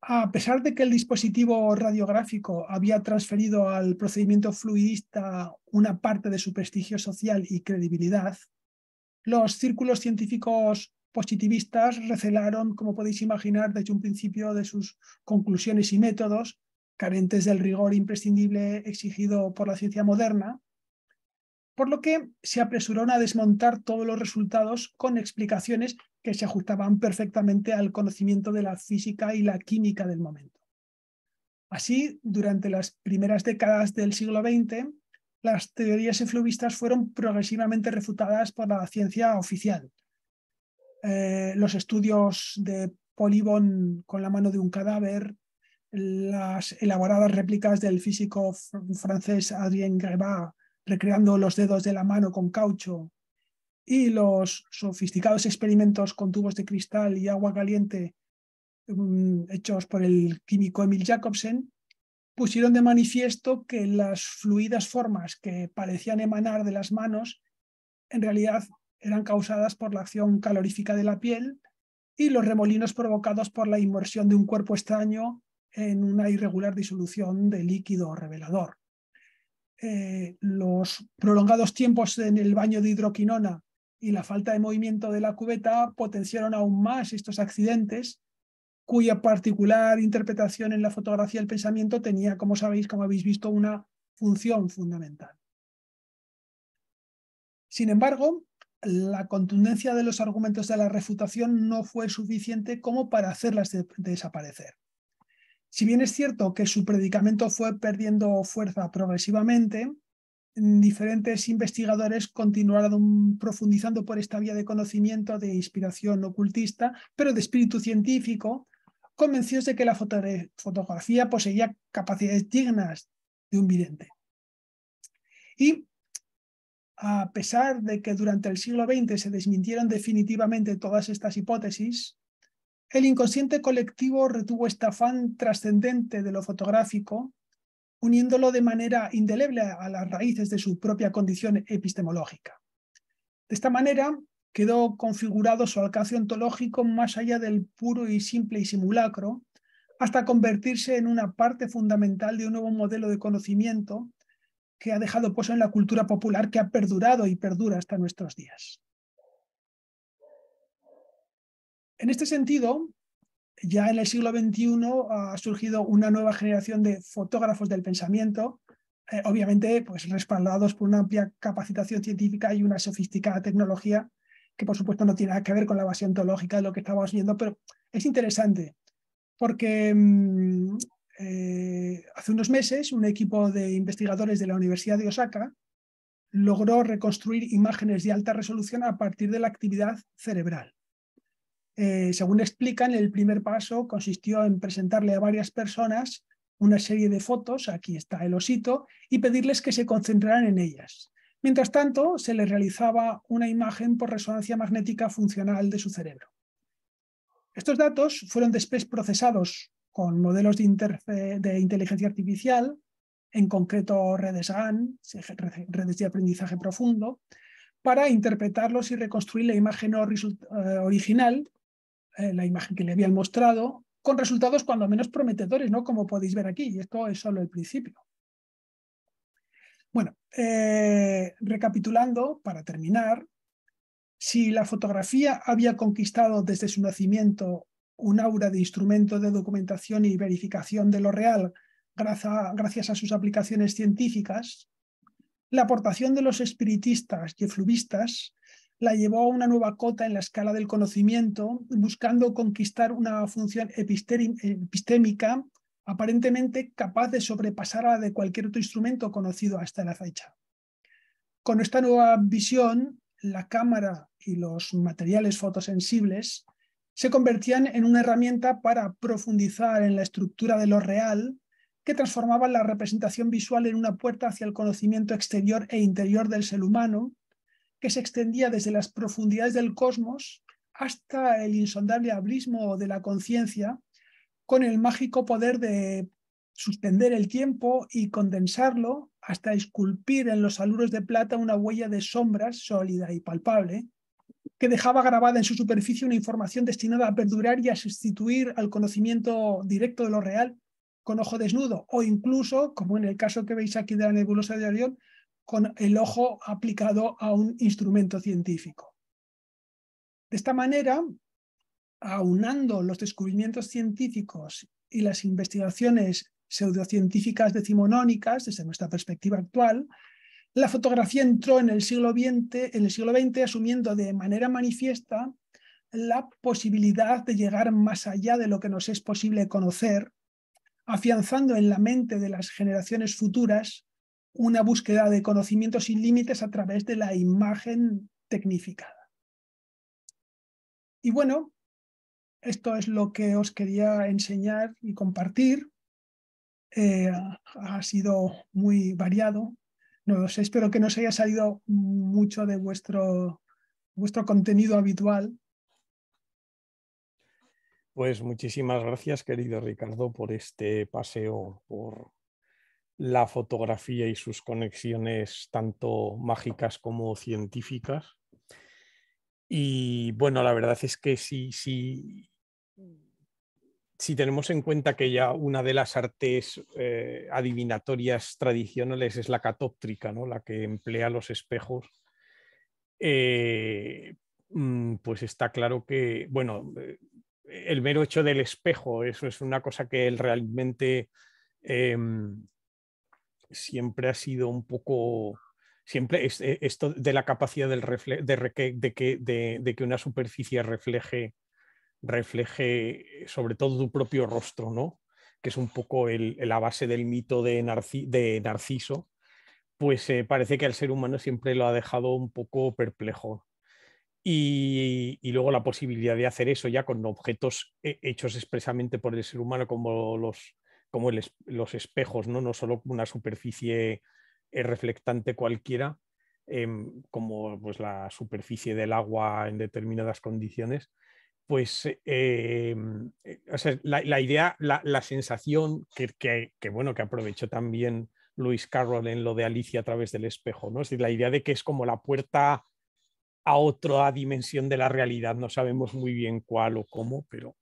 A pesar de que el dispositivo radiográfico había transferido al procedimiento fluidista una parte de su prestigio social y credibilidad, los círculos científicos positivistas recelaron, como podéis imaginar, desde un principio de sus conclusiones y métodos, carentes del rigor imprescindible exigido por la ciencia moderna, por lo que se apresuraron a desmontar todos los resultados con explicaciones que se ajustaban perfectamente al conocimiento de la física y la química del momento. Así, durante las primeras décadas del siglo XX, las teorías efluvistas fueron progresivamente refutadas por la ciencia oficial. Eh, los estudios de Polibon con la mano de un cadáver, las elaboradas réplicas del físico francés Adrien Grebat recreando los dedos de la mano con caucho y los sofisticados experimentos con tubos de cristal y agua caliente mm, hechos por el químico Emil Jacobsen, pusieron de manifiesto que las fluidas formas que parecían emanar de las manos en realidad eran causadas por la acción calorífica de la piel y los remolinos provocados por la inmersión de un cuerpo extraño en una irregular disolución de líquido revelador. Eh, los prolongados tiempos en el baño de hidroquinona y la falta de movimiento de la cubeta potenciaron aún más estos accidentes, cuya particular interpretación en la fotografía del pensamiento tenía, como sabéis, como habéis visto, una función fundamental. Sin embargo, la contundencia de los argumentos de la refutación no fue suficiente como para hacerlas desaparecer. Si bien es cierto que su predicamento fue perdiendo fuerza progresivamente, mm, diferentes investigadores continuaron profundizando por esta vía de conocimiento de inspiración ocultista, pero de espíritu científico, convencidos de que la fotografía poseía capacidades dignas de un vidente. Y a pesar de que durante el siglo XX se desmintieron definitivamente todas estas hipótesis, el inconsciente colectivo retuvo este afán trascendente de lo fotográfico, uniéndolo de manera indeleble a las raíces de su propia condición epistemológica. De esta manera, quedó configurado su alcance ontológico más allá del puro y simple y simulacro, hasta convertirse en una parte fundamental de un nuevo modelo de conocimiento que ha dejado poso en la cultura popular que ha perdurado y perdura hasta nuestros días. En este sentido, ya en el siglo XXI ah, ha surgido una nueva generación de fotógrafos del pensamiento, eh, obviamente pues, respaldados por una amplia capacitación científica y una sofisticada tecnología que por supuesto no tiene nada que ver con la base ontológica de lo que estábamos viendo, pero es interesante porque mm, eh, hace unos meses un equipo de investigadores de la Universidad de Osaka logró reconstruir imágenes de alta resolución a partir de la actividad cerebral. Eh, según explican, el primer paso consistió en presentarle a varias personas una serie de fotos, aquí está el osito, y pedirles que se concentraran en ellas. Mientras tanto, se les realizaba una imagen por resonancia magnética funcional de su cerebro. Estos datos fueron después procesados con modelos de, de inteligencia artificial, en concreto redes GAN, redes de aprendizaje profundo, para interpretarlos y reconstruir la imagen eh, original eh, la imagen que le habían mostrado, con resultados cuando menos prometedores, ¿no? Como podéis ver aquí, y esto es solo el principio. Bueno, eh, recapitulando, para terminar, si la fotografía había conquistado desde su nacimiento un aura de instrumento de documentación y verificación de lo real gracias a sus aplicaciones científicas, la aportación de los espiritistas y efluvistas la llevó a una nueva cota en la escala del conocimiento, buscando conquistar una función epistémica aparentemente capaz de sobrepasar a la de cualquier otro instrumento conocido hasta la fecha. Con esta nueva visión, la cámara y los materiales fotosensibles se convertían en una herramienta para profundizar en la estructura de lo real que transformaba la representación visual en una puerta hacia el conocimiento exterior e interior del ser humano que se extendía desde las profundidades del cosmos hasta el insondable abismo de la conciencia, con el mágico poder de suspender el tiempo y condensarlo hasta esculpir en los aluros de plata una huella de sombras sólida y palpable, que dejaba grabada en su superficie una información destinada a perdurar y a sustituir al conocimiento directo de lo real con ojo desnudo, o incluso, como en el caso que veis aquí de la nebulosa de Orión, con el ojo aplicado a un instrumento científico. De esta manera, aunando los descubrimientos científicos y las investigaciones pseudocientíficas decimonónicas desde nuestra perspectiva actual, la fotografía entró en el siglo XX, en el siglo XX asumiendo de manera manifiesta la posibilidad de llegar más allá de lo que nos es posible conocer, afianzando en la mente de las generaciones futuras una búsqueda de conocimientos sin límites a través de la imagen tecnificada. Y bueno, esto es lo que os quería enseñar y compartir. Eh, ha sido muy variado. No espero que no os haya salido mucho de vuestro, vuestro contenido habitual. Pues muchísimas gracias, querido Ricardo, por este paseo por la fotografía y sus conexiones tanto mágicas como científicas. Y bueno, la verdad es que si, si, si tenemos en cuenta que ya una de las artes eh, adivinatorias tradicionales es la catóptrica, ¿no? la que emplea los espejos, eh, mm, pues está claro que, bueno, eh, el mero hecho del espejo, eso es una cosa que él realmente em, siempre ha sido un poco siempre eh, esto de la capacidad del de, que, una superficie refleje, refleje eh, sobre todo tu propio rostro, ¿no? que es un poco la base del mito de, Narciso, pues eh, parece que al ser humano siempre lo ha dejado un poco perplejo. y, luego la posibilidad de hacer eso ya con objetos hechos expresamente por el ser humano, como los, como los espejos, ¿no? no solo una superficie eh, reflectante cualquiera, em, como pues, la superficie del agua en determinadas condiciones, pues eh, em, eh, la, idea, la, sensación que, bueno, que aprovechó también Luis Carroll en lo de Alicia a través del espejo, ¿no? Es decir, la idea de que es como la puerta a otra dimensión de la realidad, no sabemos muy bien cuál o cómo, pero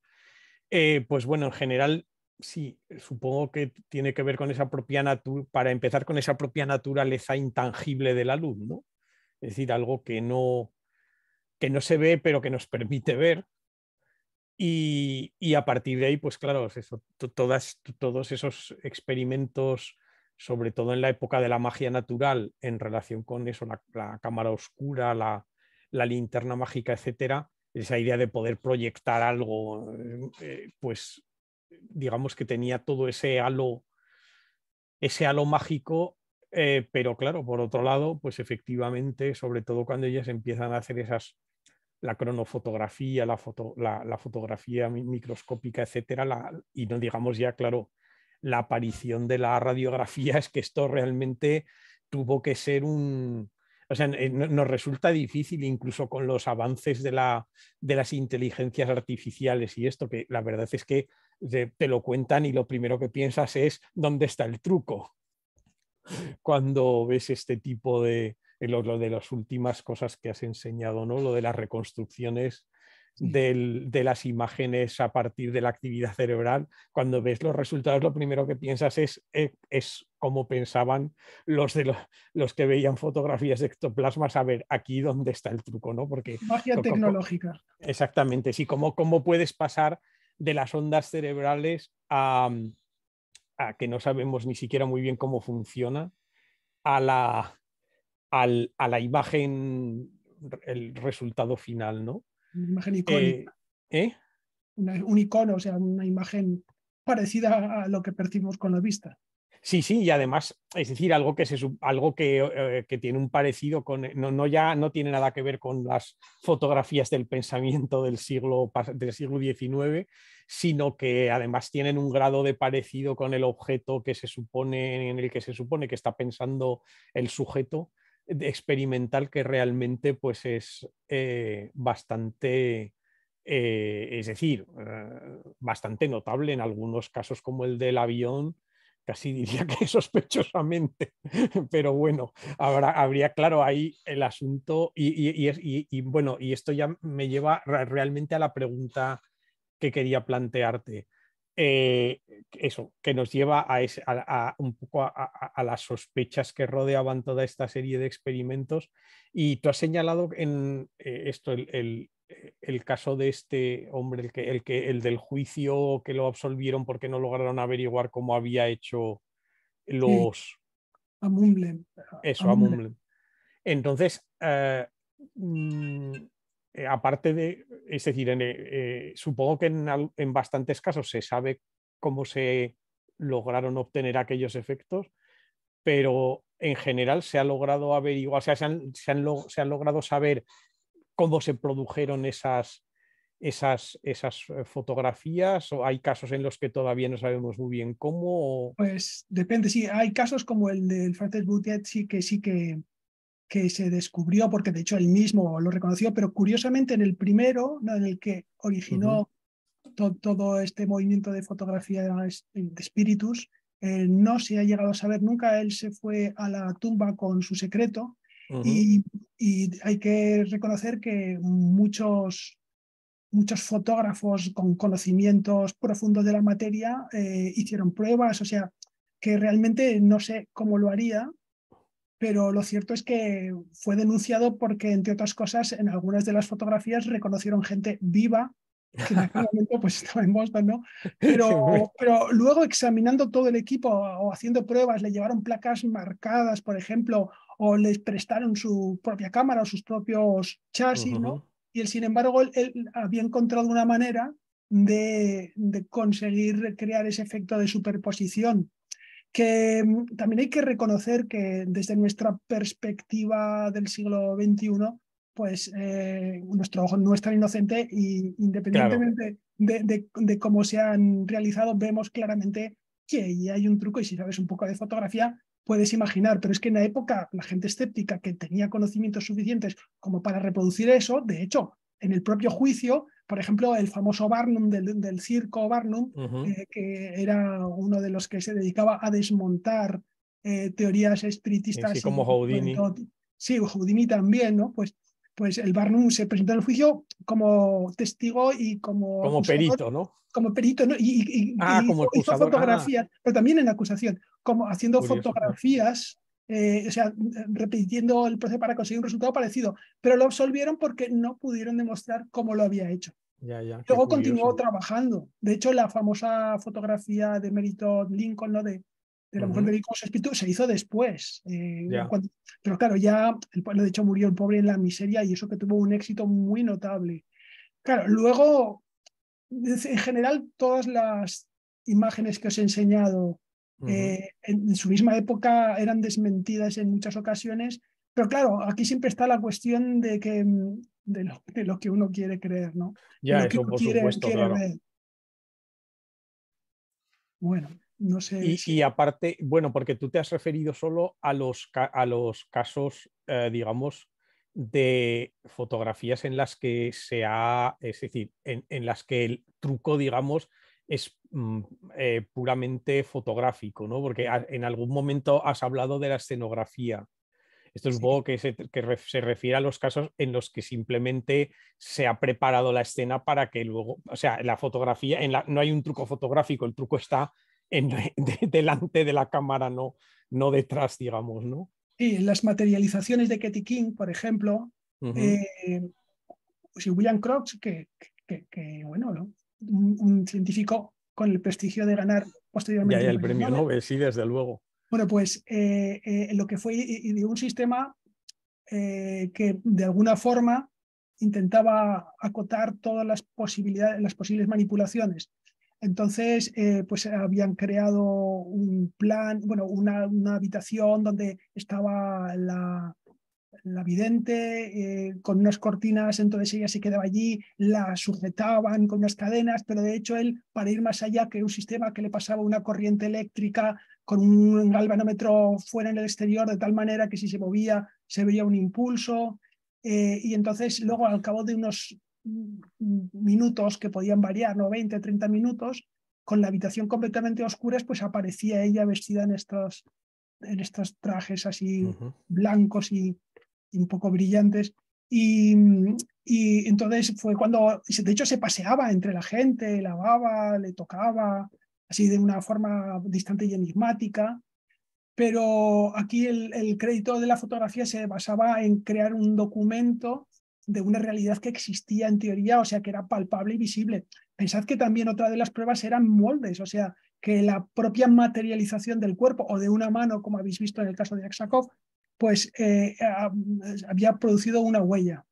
pues bueno, en general sí, eh, supongo que tiene que ver con esa propia naturaleza, para empezar con esa propia naturaleza intangible de la luz, ¿no? Es decir, algo que no, que no se ve, pero que nos permite ver. Y, a partir de ahí, pues claro, todas, todos esos experimentos, sobre todo en la época de la magia natural, en relación con eso, la, cámara oscura, la, linterna mágica, etcétera, esa idea de poder proyectar algo, eh, pues digamos que tenía todo ese halo, ese halo mágico, eh, pero claro, por otro lado, pues efectivamente, sobre todo cuando ellas empiezan a hacer esas, la cronofotografía, la, foto, la, fotografía microscópica, etcétera, y no digamos ya, claro, la aparición de la radiografía, es que esto realmente tuvo que ser un, o sea, eh, nos resulta difícil incluso con los avances de, la, de, las inteligencias artificiales y esto, que la verdad es que te lo cuentan y lo primero que piensas es dónde está el truco cuando ves este tipo de, eh, lo, de las últimas cosas que has enseñado, ¿no? Lo de las reconstrucciones de las imágenes a partir de la actividad cerebral, cuando ves los resultados, lo primero que piensas es, eh, es, como pensaban los, de que veían fotografías de ectoplasmas, a ver, aquí dónde está el truco, ¿no? Porque... Magia tecnológica. Exactamente, sí, cómo puedes pasar de las ondas cerebrales a, que no sabemos ni siquiera muy bien cómo funciona, a la, a la imagen, el resultado final, ¿no? Una imagen icónica. Eh, ¿eh? un icono, o sea, una imagen parecida a lo que percibimos con la vista. Sí, sí, y además, es decir, algo que, algo eh, que, tiene un parecido con, eh, no, ya no tiene nada que ver con las fotografías del pensamiento del siglo, del siglo XIX, sino que además tienen un grado de parecido con el objeto que se supone, en el que se supone que está pensando el sujeto experimental que realmente pues es eh, bastante es decir, bastante notable en algunos casos como el del avión, casi diría que sospechosamente, pero bueno, habría claro ahí el asunto y, bueno, y esto ya me lleva realmente a la pregunta que quería plantearte. Eh, eso, que nos lleva a, a, un poco a, a, las sospechas que rodeaban toda esta serie de experimentos. Y tú has señalado en eh, esto, el, eh, el caso de este hombre, el, que, el, que, el del juicio que lo absolvieron porque no lograron averiguar cómo había hecho los... a Eso, a Entonces, eh, mm, eh, aparte de, es decir, supongo que en, bastantes casos se sabe cómo se lograron obtener aquellos efectos, pero en general se ha logrado averiguar, o sea, se han logrado saber cómo se produjeron esas, esas, esas eh, fotografías? ¿O hay casos en los que todavía no sabemos muy bien cómo? Pues depende, sí, hay casos como el del Francis Boutet, que sí que, que se descubrió, porque de hecho él mismo lo reconoció, pero curiosamente en el primero, en el que originó todo este movimiento de fotografía de espíritus, eh, no se ha llegado a saber nunca, él se fue a la tumba con su secreto y, hay que reconocer que muchos, muchos fotógrafos con conocimientos profundos de la materia eh, hicieron pruebas, o sea, que realmente no sé cómo lo haría, pero lo cierto es que fue denunciado porque, entre otras cosas, en algunas de las fotografías reconocieron gente viva que en pues, estaba en Boston, pero luego examinando todo el equipo o haciendo pruebas, le llevaron placas marcadas, por ejemplo, o les prestaron su propia cámara o sus propios chasis, ¿no? Y él, sin embargo, había encontrado una manera de, conseguir crear ese efecto de superposición. Que mm, también hay que reconocer que desde nuestra perspectiva del siglo XXI, pues eh, nuestro ojo no es tan inocente y independientemente de, de cómo se han realizado, vemos claramente que hay un truco y si sabes un poco de fotografía, puedes imaginar, pero es que en la época la gente escéptica que tenía conocimientos suficientes como para reproducir eso, de hecho, en el propio juicio, por ejemplo, el famoso Barnum del, circo Barnum, eh, que era uno de los que se dedicaba a desmontar eh, teorías espiritistas. Sí, como Houdini. Sí, Houdini también, ¿no? Pues pues el Barnum se presentó en el juicio como testigo y como... Como perito, ¿no? Como perito, ¿no? Y, ah, como hizo, ah. fotografías, pero también en la acusación, como haciendo fotografías, eh, o sea, repitiendo el proceso para conseguir un resultado parecido, pero lo absolvieron porque no pudieron demostrar cómo lo había hecho. Luego continuó trabajando. De hecho, la famosa fotografía de Mérito Lincoln, ¿no? De, de la Espíritu se hizo después. Eh, pero claro, ya, el, de hecho, murió el pobre en la miseria y eso que tuvo un éxito muy notable. Claro, luego, en general, todas las imágenes que os he enseñado eh, en, su misma época eran desmentidas en muchas ocasiones, pero claro, aquí siempre está la cuestión de, que, mm, de, lo, que uno quiere creer, ¿no? Ya, Bueno. No sé. Y, aparte, bueno, porque tú te has referido solo a los, a los casos, eh, digamos, de fotografías en las que se ha, es decir, en, las que el truco, digamos, es mm, eh, puramente fotográfico, ¿no? Porque en algún momento has hablado de la escenografía. Esto es un que, se, se, refiere a los casos en los que simplemente se ha preparado la escena para que luego, o sea, la fotografía, en la, no hay un truco fotográfico, el truco está delante de la cámara, no, no detrás, digamos, ¿no? Sí, las materializaciones de Katie King, por ejemplo, eh, pues, William Crookes, que, bueno, un, científico con el prestigio de ganar posteriormente el, premio Nobel. sí, desde luego. Bueno, pues eh, eh, lo que fue de un sistema que de alguna forma intentaba acotar todas las posibilidades, las posibles manipulaciones entonces, eh, pues habían creado un plan, bueno, una, habitación donde estaba la, vidente eh, con unas cortinas, entonces ella se quedaba allí, la sujetaban con unas cadenas, pero de hecho él, para ir más allá, que un sistema que le pasaba una corriente eléctrica con un galvanómetro fuera en el exterior, de tal manera que si se movía se veía un impulso. Eh, y entonces luego al cabo de unos minutos que podían variar, ¿no? 20, 30 minutos, con la habitación completamente oscura pues aparecía ella vestida en estos, en estos trajes así blancos y, un poco brillantes. Y, entonces fue cuando, de hecho, se paseaba entre la gente, lavaba, le tocaba, así de una forma distante y enigmática. Pero aquí el, el crédito de la fotografía se basaba en crear un documento de una realidad que existía en teoría, o sea, que era palpable y visible. Pensad que también otra de las pruebas eran moldes, o sea, que la propia materialización del cuerpo o de una mano, como habéis visto en el caso de Aksakov, pues eh, ah, había producido una huella.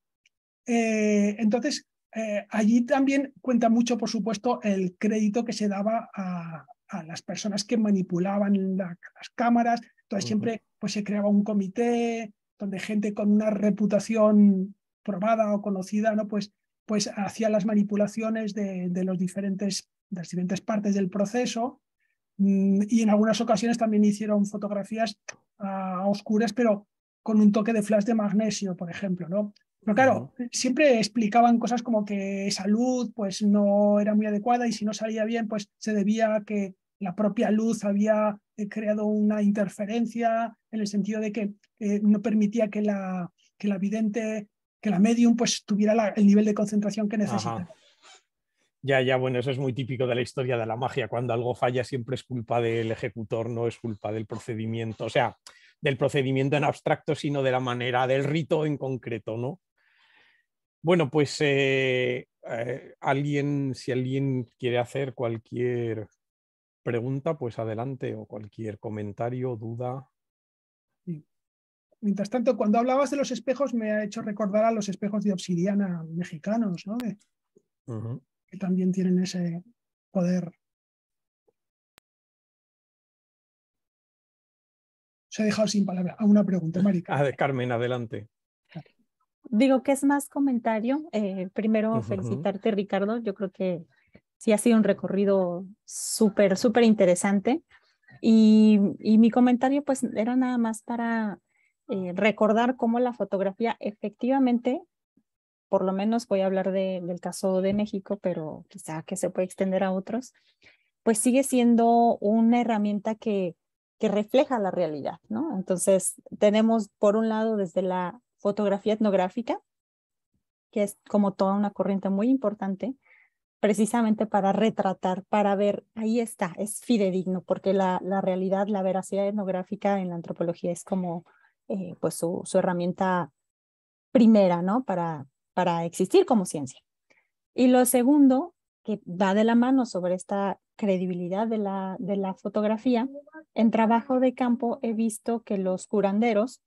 Eh, entonces, eh, allí también cuenta mucho, por supuesto, el crédito que se daba a, las personas que manipulaban las cámaras. Entonces, siempre pues, se creaba un comité donde gente con una reputación probada o conocida, ¿no? pues, pues hacía las manipulaciones de, de, los diferentes, de las diferentes partes del proceso mm, y en algunas ocasiones también hicieron fotografías a oscuras, pero con un toque de flash de magnesio, por ejemplo. ¿no? Pero claro, siempre explicaban cosas como que luz pues, no era muy adecuada y si no salía bien, pues se debía a que la propia luz había eh, creado una interferencia en el sentido de que eh, no permitía que la, que la vidente que la medium pues tuviera el nivel de concentración que necesita. Ya, ya, bueno, eso es muy típico de la historia de la magia. Cuando algo falla siempre es culpa del ejecutor, no es culpa del procedimiento, o sea, del procedimiento en abstracto, sino de la manera, del rito en concreto, ¿no? Bueno, pues eh, eh, alguien, si alguien quiere hacer cualquier pregunta, pues adelante, o cualquier comentario, duda. Mientras tanto, cuando hablabas de los espejos, me ha hecho recordar a los espejos de obsidiana mexicanos, ¿no? Que también tienen ese poder. Se ha dejado sin palabra. A una pregunta, Marica. Ah, de Carmen, adelante. Digo que es más comentario. Eh, primero, felicitarte, Ricardo. Yo creo que sí ha sido un recorrido súper, súper interesante. Y, y, mi comentario, pues, era nada más para eh, recordar cómo la fotografía efectivamente, por lo menos voy a hablar del caso de México, pero quizá que se puede extender a otros, pues sigue siendo una herramienta que, que refleja la realidad, ¿no? Entonces, tenemos por un lado desde la fotografía etnográfica, que es como toda una corriente muy importante, precisamente para retratar, para ver, ahí está, es fidedigno, porque la, la realidad, la veracidad etnográfica en la antropología es como eh, pues su, herramienta primera, ¿no? Para, para existir como ciencia. Y lo segundo, que va de la mano sobre esta credibilidad de la, de la fotografía, en trabajo de campo he visto que los curanderos,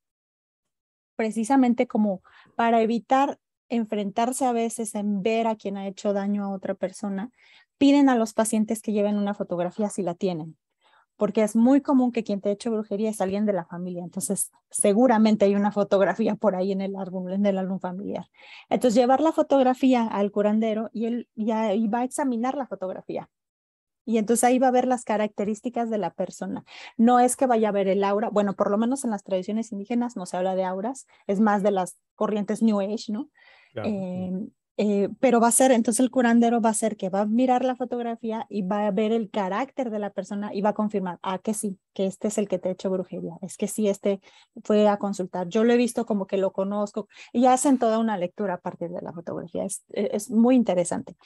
precisamente como para evitar enfrentarse a veces en ver a quien ha hecho daño a otra persona, piden a los pacientes que lleven una fotografía si la tienen porque es muy común que quien te hecho brujería es alguien de la familia. Entonces, seguramente hay una fotografía por ahí en el álbum, en el álbum familiar. Entonces, llevar la fotografía al curandero y él ya va a examinar la fotografía. Y entonces ahí va a ver las características de la persona. No es que vaya a ver el aura, bueno, por lo menos en las tradiciones indígenas no se habla de auras, es más de las corrientes New Age, ¿no? Em, eh, pero va a ser, entonces el curandero va a ser que va a mirar la fotografía y va a ver el carácter de la persona y va a confirmar, ah, que sí, que este es el que te ha hecho brujería, es que sí, este fue a consultar, yo lo he visto como que lo conozco y hacen toda una lectura a partir de la fotografía, es, e, muy interesante.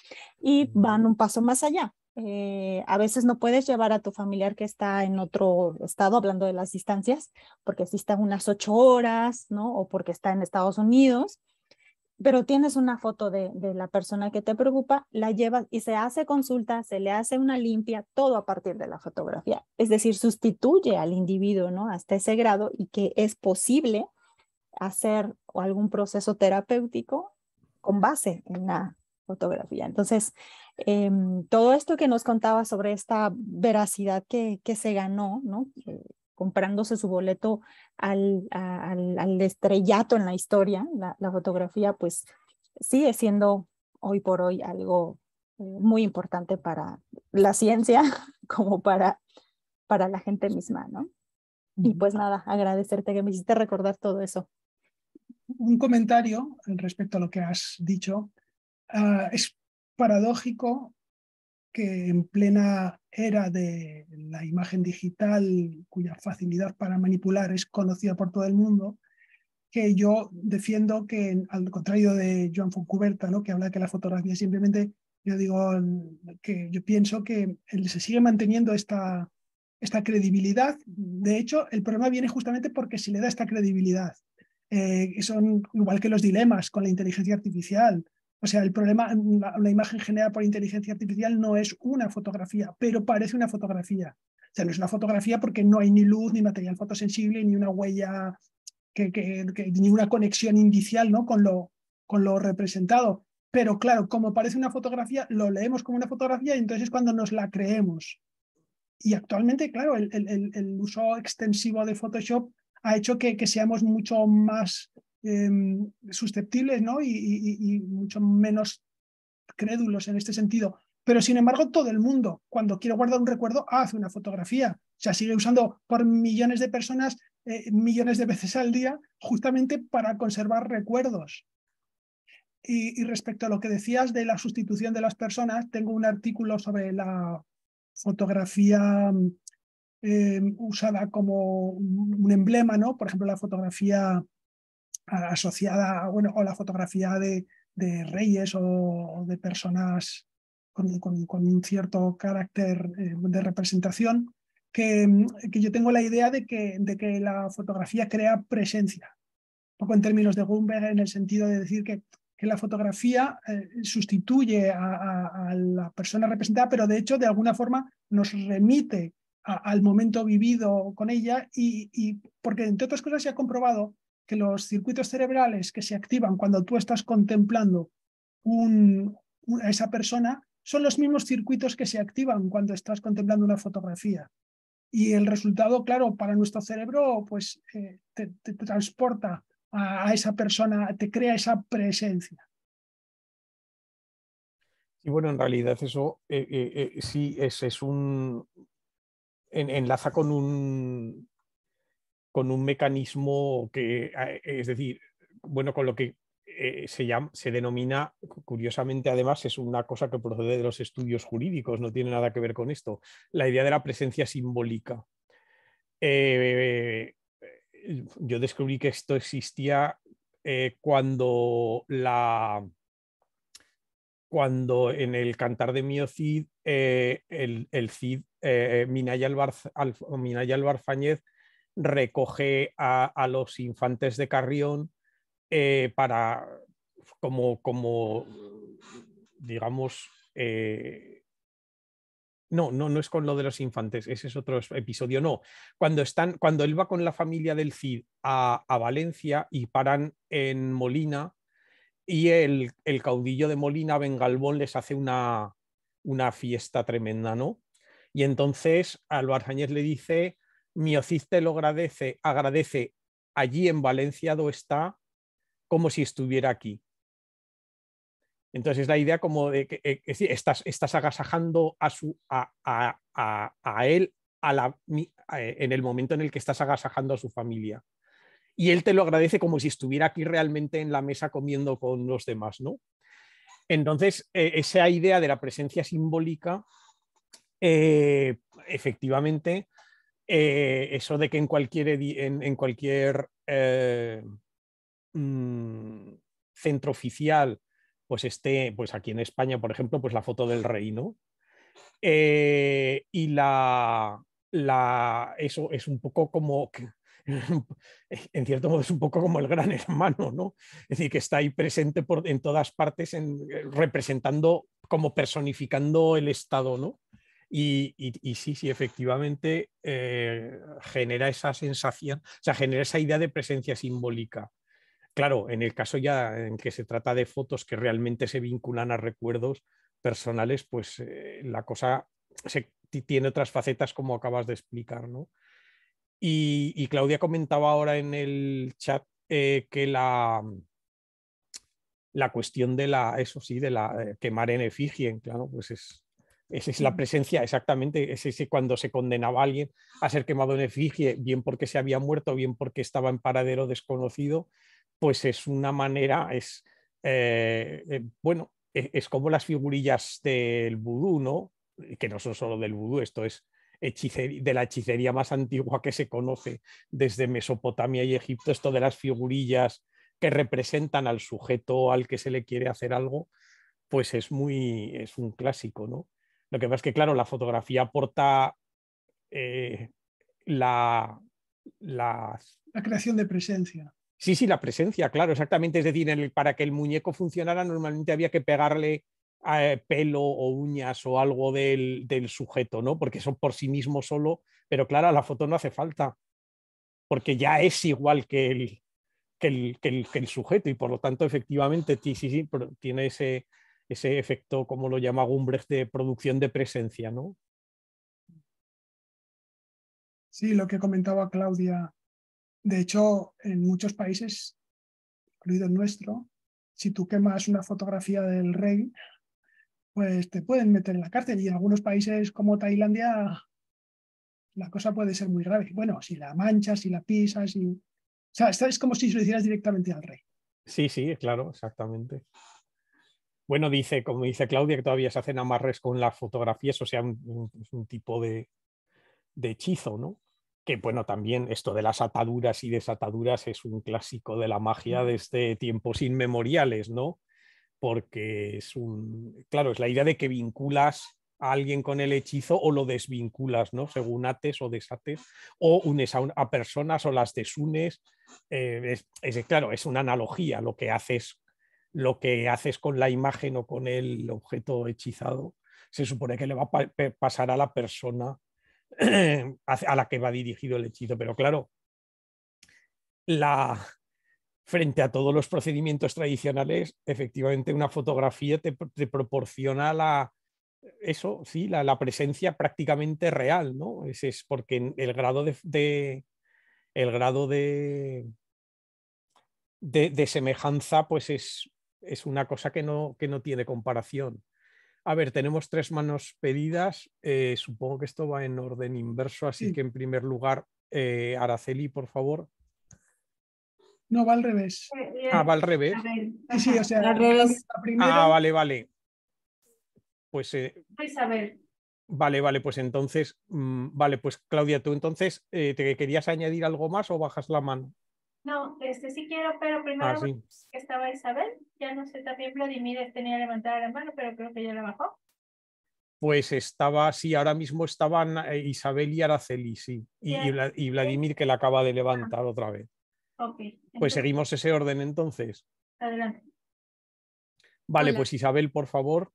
Y van mm. un paso más allá, eh, a veces no puedes llevar a tu familiar que está en otro estado, hablando de las distancias, porque si está unas ocho horas, ¿no? O porque está en Estados Unidos, pero tienes una foto de, la persona que te preocupa, la llevas y se hace consulta, se le hace una limpia, todo a partir de la fotografía. Es decir, sustituye al individuo, ¿no? Hasta ese grado y que es posible hacer algún proceso terapéutico con base en la fotografía. Entonces, em, todo esto que nos contaba sobre esta veracidad que, que se ganó, ¿no? comprándose su boleto al, al, estrellato en la historia, la, fotografía pues sigue siendo hoy por hoy algo eh, muy importante para la ciencia como para, para la gente misma, ¿no? Y pues nada, agradecerte que me hiciste recordar todo eso. Un comentario respecto a lo que has dicho. Ah, es paradójico que en plena era de la imagen digital, cuya facilidad para manipular es conocida por todo el mundo, que yo defiendo que, al contrario de Joan Foncuberta, ¿no? que habla de que la fotografía simplemente, yo digo que yo pienso que se sigue manteniendo esta, esta credibilidad. De hecho, el problema viene justamente porque se le da esta credibilidad. que eh, son igual que los dilemas con la inteligencia artificial. O sea, el problema, la, imagen generada por inteligencia artificial no es una fotografía, pero parece una fotografía. O sea, no es una fotografía porque no hay ni luz, ni material fotosensible, ni una huella, que, que, ni una conexión indicial ¿no? con, lo, con lo representado. Pero claro, como parece una fotografía, lo leemos como una fotografía y entonces es cuando nos la creemos. Y actualmente, claro, el, el, el uso extensivo de Photoshop ha hecho que, que seamos mucho más Em, susceptibles ¿no? y, mucho menos crédulos en este sentido. Pero sin embargo, todo el mundo, cuando quiere guardar un recuerdo, hace una fotografía. O sea, sigue usando por millones de personas, eh, millones de veces al día, justamente para conservar recuerdos. Y, respecto a lo que decías de la sustitución de las personas, tengo un artículo sobre la fotografía em, usada como un emblema, ¿no? Por ejemplo, la fotografía asociada bueno, o la fotografía de, de reyes o, de personas con, un cierto carácter eh, de representación, que, que, yo tengo la idea de que, de que la fotografía crea presencia, un poco en términos de Gumberg, en el sentido de decir que, que la fotografía eh, sustituye a, la persona representada, pero de hecho de alguna forma nos remite al momento vivido con ella y, y porque entre otras cosas se ha comprobado que los circuitos cerebrales que se activan cuando tú estás contemplando a esa persona son los mismos circuitos que se activan cuando estás contemplando una fotografía. Y el resultado, claro, para nuestro cerebro, pues eh, te, transporta a, esa persona, te crea esa presencia. Y bueno, en realidad eso eh, eh, sí es, es un enlaza con un con un mecanismo que, eh, es decir, bueno, con lo que eh, se, se denomina, curiosamente además, es una cosa que procede de los estudios jurídicos, no tiene nada que ver con esto, la idea de la presencia simbólica. Eh, yo descubrí que esto existía cuando la cuando en el cantar de Mio Cid, el, Cid Minaya, albar Minaya recoge a, los infantes de Carrión eh, para como, como digamos, eh, no, no, no es con lo de los infantes, ese es otro episodio, no. Cuando, están, cuando él va con la familia del Cid a, Valencia y paran en Molina y el, caudillo de Molina, Bengalbón, les hace una, fiesta tremenda, ¿no? Y entonces Álvaro le dice te lo agradece, agradece allí en Valencia Valenciado está como si estuviera aquí. Entonces la idea como de que, eh, estás, agasajando a, su, a, a, a él la, eh, en el momento en el que estás agasajando a su familia. Y él te lo agradece como si estuviera aquí realmente en la mesa comiendo con los demás, ¿no? Entonces, e, esa idea de la presencia simbólica, eh, efectivamente, eh, eso de que en cualquier, en, cualquier eh, mm, centro oficial, pues esté, pues aquí en España, por ejemplo, pues la foto del rey, ¿no? Eh, y la, eso es un poco como, en cierto modo es un poco como el gran hermano, ¿no? Es decir, que está ahí presente en todas partes, en, representando, como personificando el Estado, ¿no? Y, sí, sí, efectivamente eh, genera esa sensación, o sea, genera esa idea de presencia simbólica. Claro, en el caso ya en que se trata de fotos que realmente se vinculan a recuerdos personales, pues eh, la cosa tiene otras facetas como acabas de explicar, ¿no? Y, Claudia comentaba ahora en el chat eh, que la, mm, la cuestión de la, eso sí, de la quemar en efigie, claro, pues es, esa es la presencia, exactamente, es ese cuando se condenaba a alguien a ser quemado en efigie, bien porque se había muerto, bien porque estaba en paradero desconocido, pues es una manera, es, eh, eh, bueno, e-, es, como las figurillas del vudú, ¿no? Que no son solo del vudú, esto es de la hechicería más antigua que se conoce desde Mesopotamia y Egipto, esto de las figurillas que representan al sujeto al que se le quiere hacer algo, pues es muy, es un clásico, ¿no? Lo que pasa es que, claro, la fotografía aporta eh, la, la, creación de presencia. Sí, sí, la presencia, claro, exactamente. Es decir, para que el muñeco funcionara normalmente había que pegarle eh, pelo o uñas o algo del, del, sujeto, ¿no? Porque son por sí mismo solo, pero claro, la foto no hace falta, porque ya es igual que el, que el, que el, que el sujeto y por lo tanto efectivamente sí, sí, sí, tiene ese, ese efecto, como lo llama Gumbrecht, de producción de presencia, ¿no? Sí, lo que comentaba Claudia. De hecho, en muchos países, incluido el nuestro, si tú quemas una fotografía del rey, pues te pueden meter en la cárcel. Y en algunos países como Tailandia, la cosa puede ser muy grave. Bueno, si la manchas, si la pisas, o sea, es como si se lo hicieras directamente al rey. Sí, sí, claro, exactamente. Bueno, dice, como dice Claudia, que todavía se hacen amarres con las fotografías, o sea, un, un, tipo de, hechizo, ¿no? Que bueno, también esto de las ataduras y desataduras es un clásico de la magia desde este tiempos inmemoriales, ¿no? Porque es un, claro, es la idea de que vinculas a alguien con el hechizo o lo desvinculas, ¿no? Según ates o desates, o unes a, personas o las desunes. Eh, es, claro, es una analogía lo que haces lo que haces con la imagen o con el objeto hechizado se supone que le va a pasar a la persona a la que va dirigido el hechizo. Pero claro, frente a todos los procedimientos tradicionales, efectivamente una fotografía te, proporciona la, eso, sí, la, presencia prácticamente real, ¿no? es porque el grado de, el grado de, de, semejanza, pues es es una cosa que no, que no tiene comparación. A ver, tenemos tres manos pedidas. Eh, supongo que esto va en orden inverso, así que en primer lugar, eh, Araceli, por favor. No, va al revés. Eh, ah, va al revés. Sí, o sea, Ah, vale, vale. Pues. a Vale, vale, pues entonces, mm, vale, pues Claudia, tú entonces, ¿te querías añadir algo más o bajas la mano? No, este sí quiero, pero ah, primero estaba Isabel. Ya no sé, también Vladimir tenía levantada la mano, pero creo que ya la bajó. Pues estaba, sí, ahora mismo estaban eh, Isabel y Araceli, sí, y, Vladimir que la acaba de ah. levantar otra vez. pues seguimos ese orden entonces. Adelante. Vale, pues Isabel, por favor.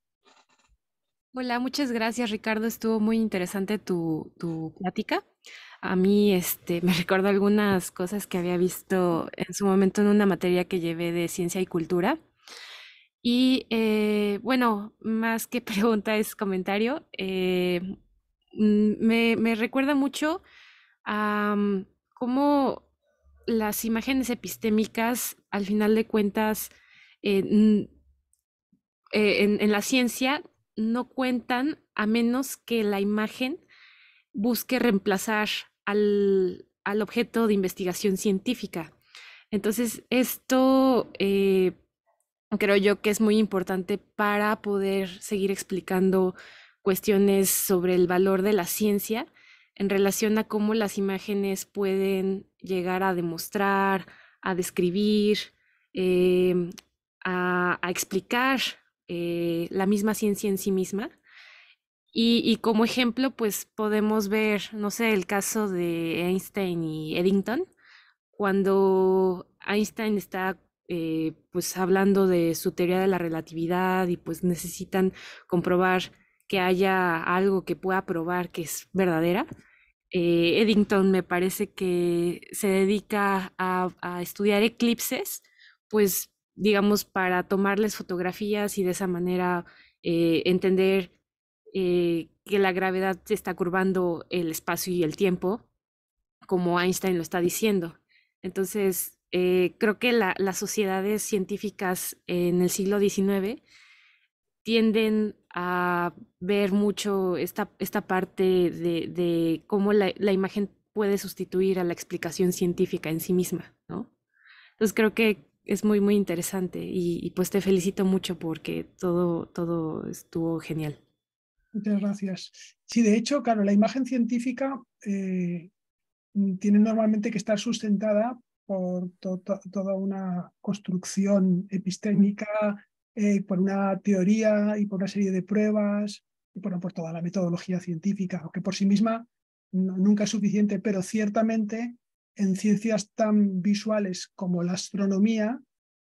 Hola, muchas gracias Ricardo, estuvo muy interesante tu, tu plática a mí este, me recuerda algunas cosas que había visto en su momento en una materia que llevé de ciencia y cultura. Y eh, bueno, más que pregunta es comentario. Eh, mm, me, recuerda mucho a mm, cómo las imágenes epistémicas, al final de cuentas, eh, en, la ciencia no cuentan a menos que la imagen busque reemplazar al, objeto de investigación científica. Entonces, esto eh, creo yo que es muy importante para poder seguir explicando cuestiones sobre el valor de la ciencia en relación a cómo las imágenes pueden llegar a demostrar, a describir, eh, a, explicar eh, la misma ciencia en sí misma. Y, como ejemplo, pues podemos ver, no sé, el caso de Einstein y Eddington, cuando Einstein está eh, pues hablando de su teoría de la relatividad y pues necesitan comprobar que haya algo que pueda probar que es verdadera. Eh, Eddington me parece que se dedica a, estudiar eclipses, pues digamos, para tomarles fotografías y de esa manera eh, entender eh, que la gravedad está curvando el espacio y el tiempo, como Einstein lo está diciendo. Entonces, eh, creo que las sociedades científicas en el siglo XIX tienden a ver mucho esta, parte de, cómo la, imagen puede sustituir a la explicación científica en sí misma, Entonces creo que es muy, muy interesante y, y pues te felicito mucho porque todo, todo estuvo genial. Muchas gracias. Sí, de hecho, claro, la imagen científica eh, tiene normalmente que estar sustentada por toda una construcción epistémica, eh, por una teoría y por una serie de pruebas, y por, toda la metodología científica, aunque por sí misma nunca es suficiente, pero ciertamente en ciencias tan visuales como la astronomía,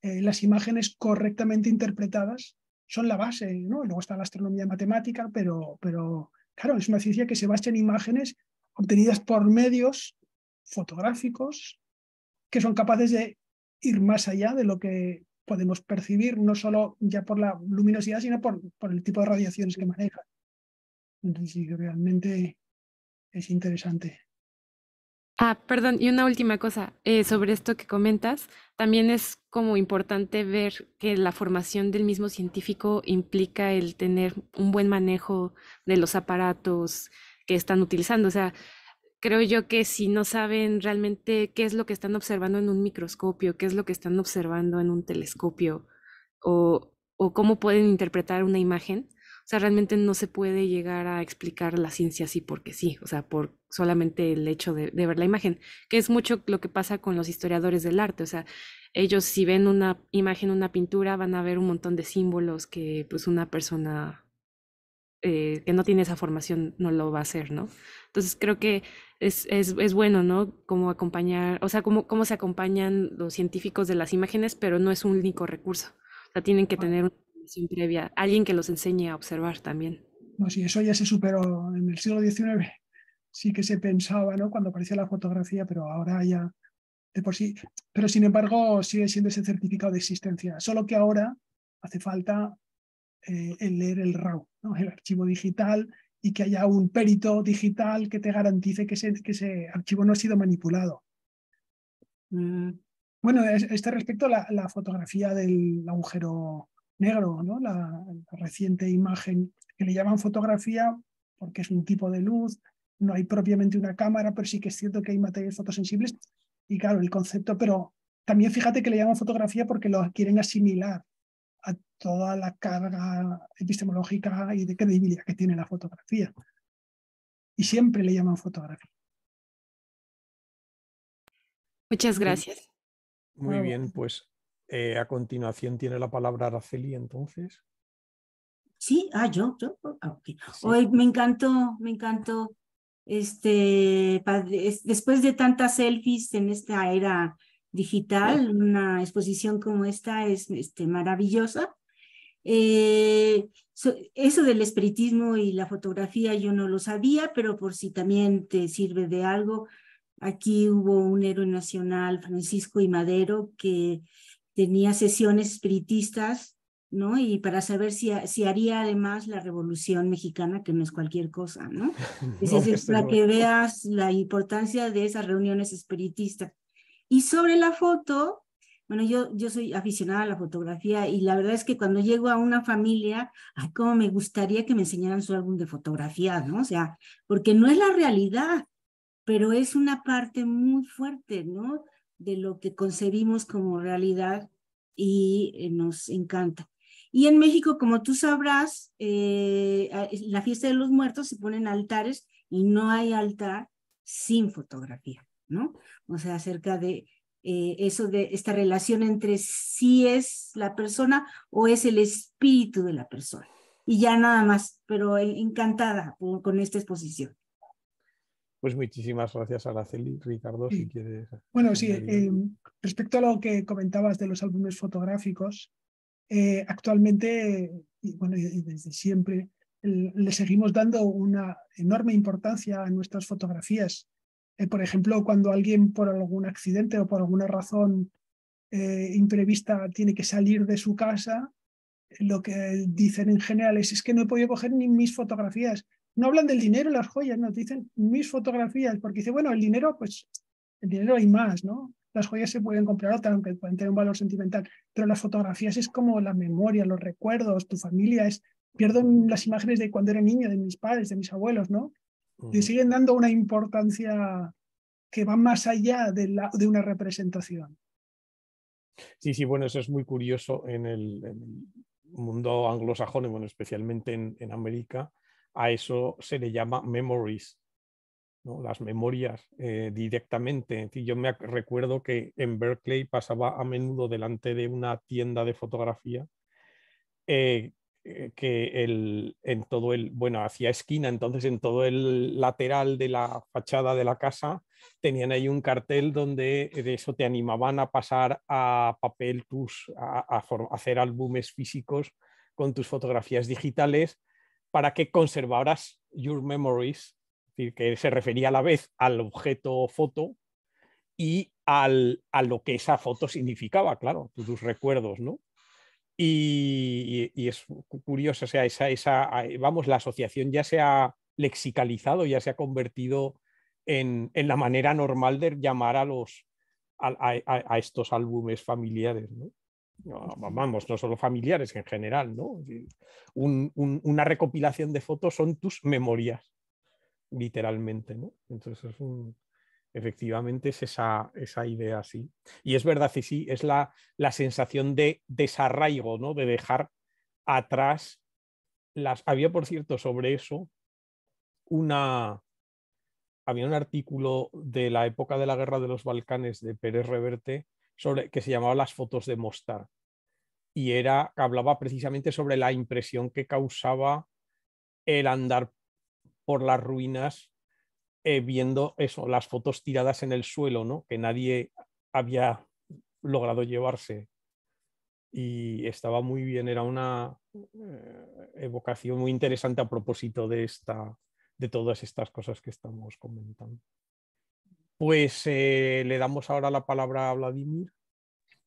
eh, las imágenes correctamente interpretadas son la base, ¿no? Luego está la astronomía matemática, pero, pero claro, es una ciencia que se basa en imágenes obtenidas por medios fotográficos que son capaces de ir más allá de lo que podemos percibir, no solo ya por la luminosidad, sino por, por el tipo de radiaciones que manejan. Entonces, sí, realmente es interesante. Ah, perdón, y una última cosa eh, sobre esto que comentas. También es como importante ver que la formación del mismo científico implica el tener un buen manejo de los aparatos que están utilizando. O sea, creo yo que si no saben realmente qué es lo que están observando en un microscopio, qué es lo que están observando en un telescopio o cómo pueden interpretar una imagen, o sea, realmente no se puede llegar a explicar la ciencia así porque sí, o sea, por solamente el hecho de, ver la imagen, que es mucho lo que pasa con los historiadores del arte, o sea, ellos si ven una imagen, una pintura, van a ver un montón de símbolos que pues una persona eh, que no tiene esa formación no lo va a hacer, ¿no? Entonces creo que es, bueno, ¿no? Como acompañar, o sea, cómo se acompañan los científicos de las imágenes, pero no es un único recurso, o sea, tienen que tener previa, alguien que los enseñe a observar también. No, sí, eso ya se superó en el siglo XIX. Sí que se pensaba, ¿no? Cuando aparecía la fotografía, pero ahora ya de por sí. Pero sin embargo, sigue siendo ese certificado de existencia. Solo que ahora hace falta eh, el leer el RAW, ¿no? el archivo digital, y que haya un perito digital que te garantice que ese, archivo no ha sido manipulado. Mm. Bueno, este respecto, la, la fotografía del agujero negro, ¿no? la, reciente imagen que le llaman fotografía porque es un tipo de luz, no hay propiamente una cámara, pero sí que es cierto que hay materiales fotosensibles. Y claro, el concepto, pero también fíjate que le llaman fotografía porque lo quieren asimilar a toda la carga epistemológica y de credibilidad que tiene la fotografía. Y siempre le llaman fotografía. Muchas gracias. Muy ah, bien, pues eh, a continuación tiene la palabra Araceli, entonces. Sí, ah, yo, yo, Hoy oh, ah, me encantó, me encantó. Este, después de tantas selfies en esta era digital, una exposición como esta es este, maravillosa. Eh, eso del espiritismo y la fotografía yo no lo sabía, pero por si también te sirve de algo, aquí hubo un héroe nacional, Francisco y Madero, que tenía sesiones espiritistas, ¿no? Y para saber si, si haría además la revolución mexicana, que no es cualquier cosa, ¿no? Es decir, para que veas la importancia de esas reuniones espiritistas. Y sobre la foto, bueno, yo, yo soy aficionada a la fotografía y la verdad es que cuando llego a una familia, ay, cómo me gustaría que me enseñaran su álbum de fotografía, ¿no? O sea, porque no es la realidad, pero es una parte muy fuerte, ¿no? de lo que concebimos como realidad y eh, nos encanta. Y en México, como tú sabrás, eh, la fiesta de los muertos se ponen altares y no hay altar sin fotografía, ¿no? O sea, acerca de eh, eso de esta relación entre si es la persona o es el espíritu de la persona. Y ya nada más, pero encantada con esta exposición. Pues muchísimas gracias, Araceli. Ricardo, si quieres. Bueno, sí, eh, respecto a lo que comentabas de los álbumes fotográficos, eh, actualmente, y bueno, desde siempre, le seguimos dando una enorme importancia a nuestras fotografías. Eh, por ejemplo, cuando alguien por algún accidente o por alguna razón imprevista tiene que salir de su casa, lo que dicen en general es, es que no he podido coger ni mis fotografías no hablan del dinero, las joyas, nos dicen mis fotografías, porque dice, bueno, el dinero, pues el dinero hay más, ¿no? Las joyas se pueden comprar otra, aunque pueden tener un valor sentimental, pero las fotografías es como la memoria, los recuerdos, tu familia, es, pierdo las imágenes de cuando era niño, de mis padres, de mis abuelos, ¿no? Y siguen dando una importancia que va más allá de, la, de una representación. Sí, sí, bueno, eso es muy curioso en el, mundo anglosajón, bueno, especialmente en, en América, a eso se le llama memories, las memorias eh, directamente. Yo me recuerdo que en Berkeley pasaba a menudo delante de una tienda de fotografía eh, eh, que el, en todo el, bueno, hacia esquina, entonces en todo el lateral de la fachada de la casa tenían ahí un cartel donde de eso te animaban a pasar a papel tus, a hacer álbumes físicos con tus fotografías digitales para que conservaras your memories, que se refería a la vez al objeto foto y a lo que esa foto significaba, claro, tus recuerdos, ¿no? Y, es curioso, o sea, esa, esa, vamos, la asociación ya se ha lexicalizado, ya se ha convertido en, la manera normal de llamar a, los, a, a estos álbumes familiares. ¿no? vamos, no solo familiares en general, ¿no? una recopilación de fotos son tus memorias, literalmente, ¿no? Entonces efectivamente es esa, idea así. Y es verdad, sí, sí, es la, sensación de desarraigo, ¿no? De dejar atrás las... Había, por cierto, sobre eso una... Había un artículo de la época de la guerra de los Balcanes de Pérez Reverte sobre, que se llamaba Las fotos de Mostar. Y era, hablaba precisamente sobre la impresión que causaba el andar por las ruinas eh, viendo eso, las fotos tiradas en el suelo, ¿no? que nadie había logrado llevarse. Y estaba muy bien, era una eh, evocación muy interesante a propósito de, de todas estas cosas que estamos comentando. Pues eh, le damos ahora la palabra a Vladimir.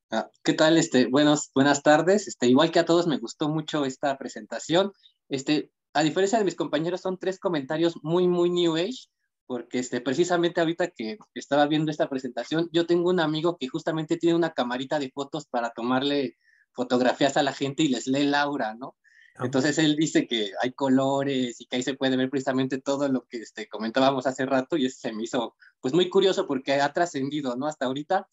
Ah, ¿Qué tal? Este, buenos, buenas tardes. Este, igual que a todos, me gustó mucho esta presentación. Este, a diferencia de mis compañeros, son tres comentarios muy, muy New Age, porque este, precisamente ahorita que estaba viendo esta presentación, yo tengo un amigo que justamente tiene una camarita de fotos para tomarle fotografías a la gente y les lee Laura, ¿no? Ah, Entonces él dice que hay colores y que ahí se puede ver precisamente todo lo que este, comentábamos hace rato y eso se me hizo pues muy curioso porque ha trascendido, ¿no? Hasta ahorita.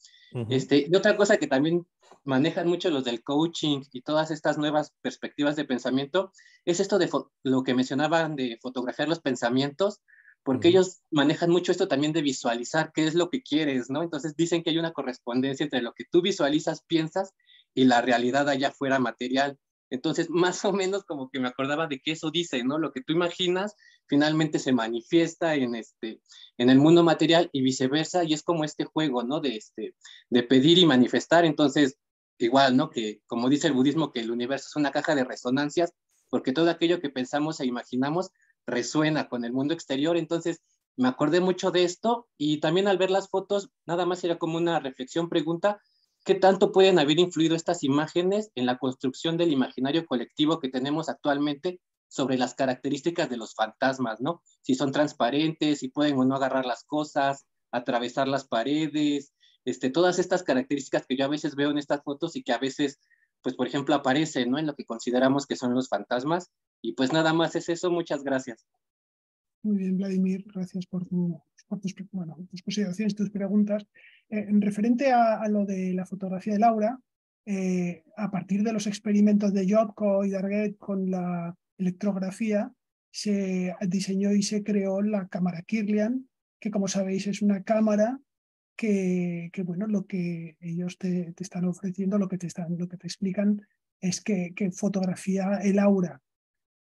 este, y otra cosa que también manejan mucho los del coaching y todas estas nuevas perspectivas de pensamiento es esto de lo que mencionaban de fotografiar los pensamientos, porque ellos manejan mucho esto también de visualizar qué es lo que quieres, ¿no? Entonces dicen que hay una correspondencia entre lo que tú visualizas, piensas y la realidad allá fuera material. Entonces, más o menos como que me acordaba de que eso dice, ¿no? Lo que tú imaginas finalmente se manifiesta en, este, en el mundo material y viceversa, y es como este juego, ¿no? De, este, de pedir y manifestar. Entonces, igual, ¿no? Que como dice el budismo, que el universo es una caja de resonancias, porque todo aquello que pensamos e imaginamos resuena con el mundo exterior. Entonces, me acordé mucho de esto y también al ver las fotos, nada más era como una reflexión, pregunta, ¿Qué tanto pueden haber influido estas imágenes en la construcción del imaginario colectivo que tenemos actualmente sobre las características de los fantasmas, ¿no? Si son transparentes, si pueden o no agarrar las cosas, atravesar las paredes, este, todas estas características que yo a veces veo en estas fotos y que a veces, pues por ejemplo, aparecen, ¿no? En lo que consideramos que son los fantasmas. Y pues nada más es eso, muchas gracias. Muy bien, Vladimir, gracias por tu por tus, bueno, tus consideraciones, tus preguntas. en eh, referente a, lo de la fotografía del aura eh, a partir de los experimentos de Jobco y Darguet con la electrografía, se diseñó y se creó la cámara Kirlian, que como sabéis es una cámara que, bueno, lo que ellos te, están ofreciendo, lo que te, están, lo que te explican es que, que fotografía el aura.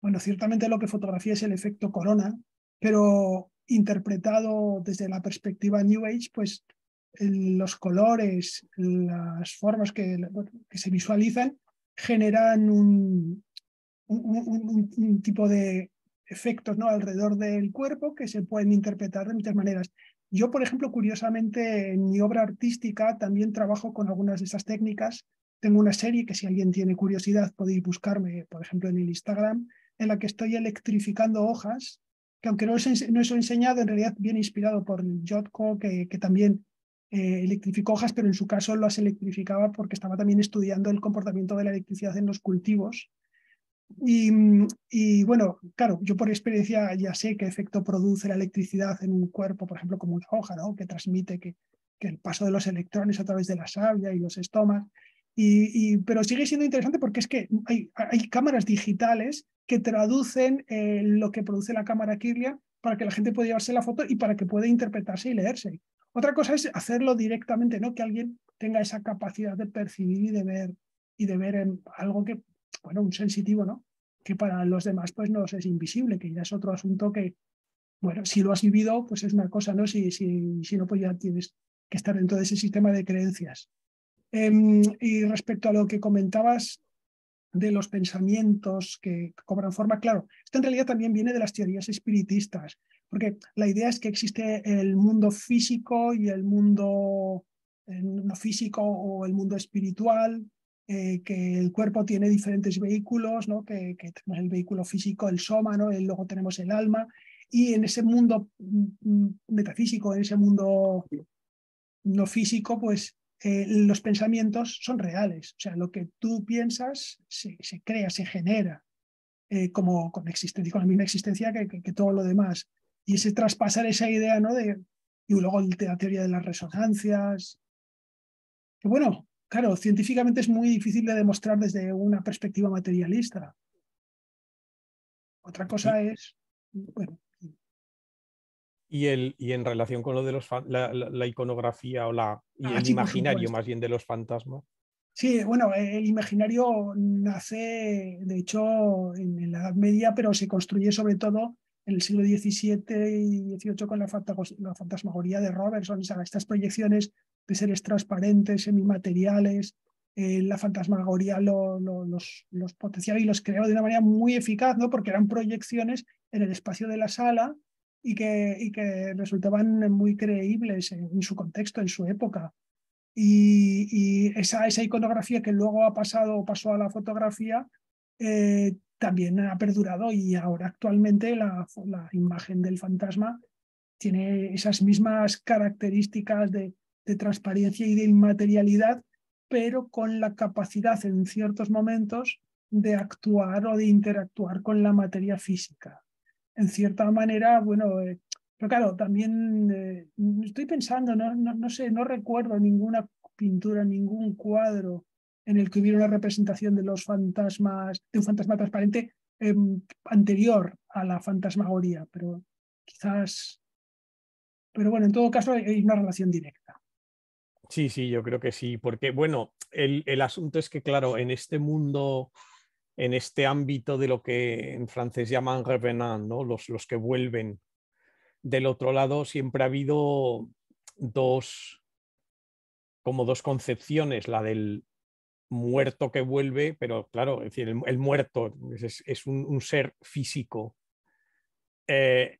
Bueno, ciertamente lo que fotografía es el efecto corona, pero interpretado desde la perspectiva New Age, pues los colores, las formas que, se visualizan generan un, tipo de efectos ¿no? alrededor del cuerpo que se pueden interpretar de muchas maneras. Yo, por ejemplo, curiosamente, en mi obra artística también trabajo con algunas de esas técnicas. Tengo una serie que si alguien tiene curiosidad podéis buscarme, por ejemplo, en el Instagram, en la que estoy electrificando hojas que aunque no es, no enseñado, en realidad viene inspirado por Jotko, que, que también eh, electrificó hojas, pero en su caso las electrificaba porque estaba también estudiando el comportamiento de la electricidad en los cultivos. Y, y, bueno, claro, yo por experiencia ya sé qué efecto produce la electricidad en un cuerpo, por ejemplo, como una hoja, ¿no? que transmite que, que el paso de los electrones a través de la savia y los estomas. Y, y, pero sigue siendo interesante porque es que hay, hay cámaras digitales que traducen eh, lo que produce la cámara Kirlia para que la gente pueda llevarse la foto y para que pueda interpretarse y leerse. Otra cosa es hacerlo directamente, ¿no? Que alguien tenga esa capacidad de percibir y de ver y de ver algo que, bueno, un sensitivo, ¿no? Que para los demás pues no es invisible, que ya es otro asunto que, bueno, si lo has vivido, pues es una cosa, ¿no? Si, si no, pues ya tienes que estar dentro de ese sistema de creencias. Em, y respecto a lo que comentabas de los pensamientos que cobran forma. Claro, esto en realidad también viene de las teorías espiritistas, porque la idea es que existe el mundo físico y el mundo no físico o el mundo espiritual, eh, que el cuerpo tiene diferentes vehículos, ¿no? que, tenemos el vehículo físico, el soma, ¿no? y luego tenemos el alma, y en ese mundo mm, mm, metafísico, en ese mundo no físico, pues los pensamientos son reales. O sea, lo que tú piensas se, se crea, se genera eh, como con, la misma existencia que, todo lo demás. Y ese traspasar esa idea, ¿no? De, y luego la teoría de las resonancias. bueno, claro, científicamente es muy difícil de demostrar desde una perspectiva materialista. Otra cosa es, y, el, y en relación con lo de los, la, iconografía o la, ah, el imaginario más bien de los fantasmas. Sí, bueno, e-, el imaginario nace, de hecho, en la Edad Media, pero se construye sobre todo en el siglo XVII y XVIII con la, fantasmagoría de Robertson, estas proyecciones de seres transparentes, semimateriales, eh, la fantasmagoría los, los potenciaba y los creaba de una manera muy eficaz, ¿no? porque eran proyecciones en el espacio de la sala y que, resultaban muy creíbles en, su contexto, en su época. Y, esa, iconografía que luego ha pasado o pasó a la fotografía eh, también ha perdurado y ahora actualmente la, imagen del fantasma tiene esas mismas características de transparencia y de inmaterialidad, pero con la capacidad en ciertos momentos de actuar o de interactuar con la materia física en cierta manera, bueno, eh, pero claro, también eh, estoy pensando, no, no, sé, no recuerdo ninguna pintura, ningún cuadro en el que hubiera una representación de los fantasmas, de un fantasma transparente em, anterior a la fantasmagoría, pero quizás, pero bueno, en todo caso hay, una relación directa. Sí, sí, yo creo que sí, porque bueno, el, el asunto es que claro, en este mundo en este ámbito de lo que en francés llaman revenant, los, los que vuelven. Del otro lado siempre ha habido dos, como dos concepciones, la del muerto que vuelve, pero claro, es decir, el, muerto es, un, ser físico. Eh,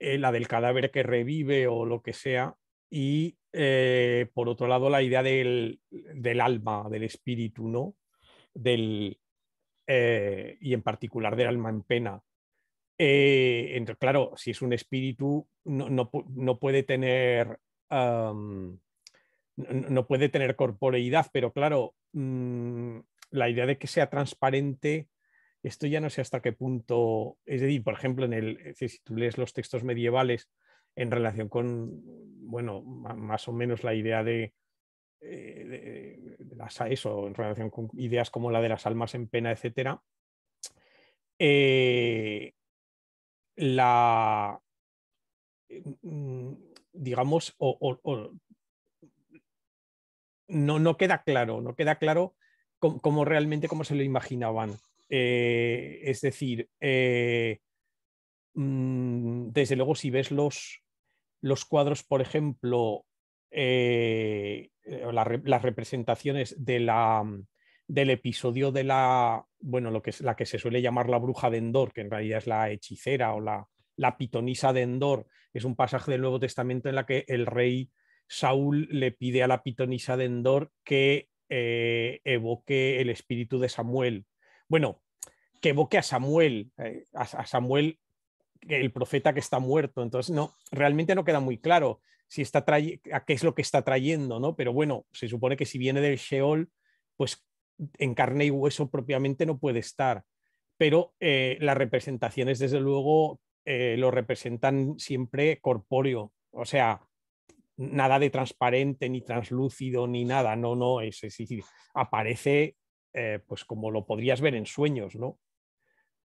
eh, la del cadáver que revive o lo que sea, y eh, por otro lado la idea del, del, alma, del espíritu, ¿no? Del, eh, y en particular del alma en pena. Eh, claro, si es un espíritu, no, puede tener. no puede tener corporeidad, pero claro, mm, la idea de que sea transparente, esto ya no sé hasta qué punto. Es decir, por ejemplo, en el, si tú lees los textos medievales en relación con, bueno, más o menos la idea de, eh, en relación con ideas como la de las almas en pena, etcétera eh, la, mm, digamos, no, no, queda claro, no queda claro cómo, realmente cómo se lo imaginaban. Eh, es decir, eh, mm, desde luego si ves los, los cuadros, por ejemplo, eh, las representaciones del episodio de la, bueno, lo que es la que se suele llamar la bruja de Endor, que en realidad es la hechicera o la, pitonisa de Endor, es un pasaje del Nuevo Testamento en la que el rey Saúl le pide a la pitonisa de Endor que eh, evoque el espíritu de Samuel. Bueno, que evoque a Samuel, eh, a, a Samuel, el profeta que está muerto. Entonces, no, realmente no queda muy claro está a qué es lo que está trayendo, ¿no? Pero bueno, se supone que si viene del Sheol, pues en carne y hueso propiamente no puede estar. Pero eh, las representaciones, desde luego, eh, lo representan siempre corpóreo, o sea, nada de transparente, ni translúcido, ni nada, no, no, es, decir, aparece eh, pues como lo podrías ver en sueños, ¿no?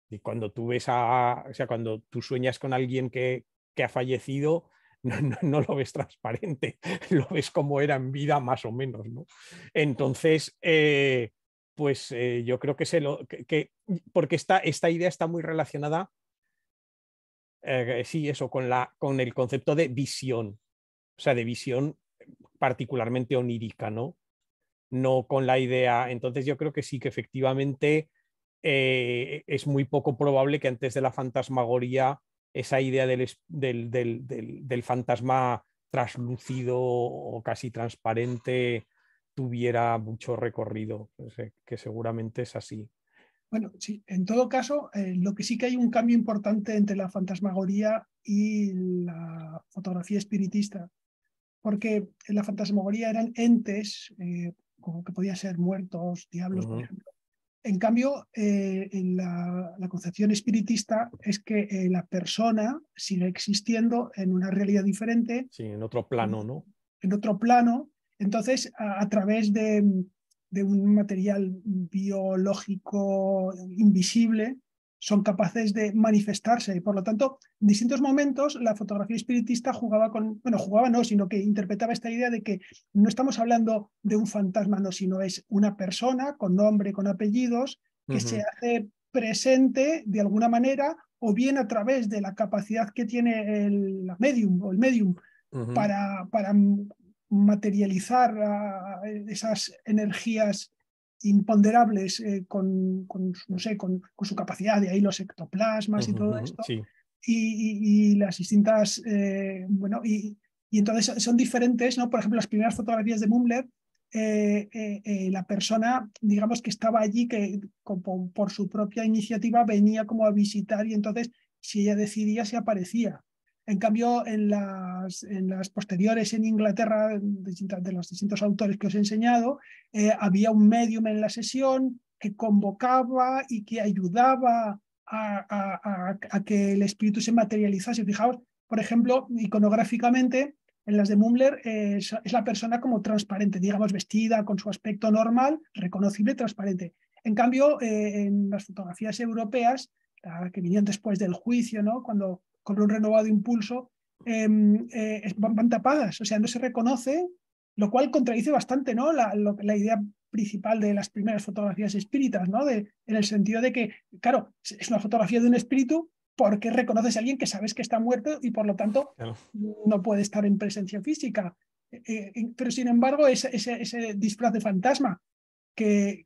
Y cuando tú ves a, o sea, cuando tú sueñas con alguien que ha fallecido, no, lo ves transparente, lo ves como era en vida más o menos. ¿no? Entonces, eh, pues eh, yo creo que se lo... Que, porque esta, esta idea está muy relacionada, eh, sí, eso, con, la, con el concepto de visión, o sea, de visión particularmente onírica, ¿no? No con la idea. Entonces yo creo que sí, que efectivamente es muy poco probable que antes de la fantasmagoría esa idea del, del, fantasma traslúcido o casi transparente tuviera mucho recorrido, que seguramente es así. Bueno, sí, en todo caso, eh, lo que sí que hay un cambio importante entre la fantasmagoría y la fotografía espiritista, porque en la fantasmagoría eran entes, eh, como que podían ser muertos, diablos, por ejemplo, en cambio, eh, en la, concepción espiritista es que eh, la persona sigue existiendo en una realidad diferente. Sí, en otro plano, ¿no? En otro plano. Entonces, a, través de, un material biológico invisible, son capaces de manifestarse y por lo tanto en distintos momentos la fotografía espiritista jugaba con, bueno, jugaba no, sino que interpretaba esta idea de que no estamos hablando de un fantasma, no, sino es una persona con nombre, con apellidos, que se hace presente de alguna manera o bien a través de la capacidad que tiene el medium o el medium para, para materializar ah, esas energías imponderables eh, con, no sé, con, su capacidad, de ahí los ectoplasmas y todo esto, y, las distintas, eh, bueno, y, entonces son diferentes, ¿no? Por ejemplo, las primeras fotografías de Mumler, eh, la persona, digamos, que estaba allí, que por su propia iniciativa venía como a visitar y entonces si ella decidía se aparecía. En cambio, en las, en posteriores en Inglaterra, de los distintos autores que os he enseñado, eh, había un medium en la sesión que convocaba y que ayudaba a, que el espíritu se materializase. Fijaos, por ejemplo, iconográficamente, en las de Mumler es, la persona como transparente, digamos, vestida con su aspecto normal, reconocible, transparente. En cambio, eh, en las fotografías europeas, que vinieron después del juicio, ¿no? cuando con un renovado impulso, em, eh, van, tapadas, o sea, no se reconoce, lo cual contradice bastante ¿no? la, idea principal de las primeras fotografías espíritas, ¿no? De, en el sentido de que, claro, es una fotografía de un espíritu porque reconoces a alguien que sabes que está muerto y por lo tanto no puede estar en presencia física. Eh, eh, pero sin embargo, ese, disfraz de fantasma que,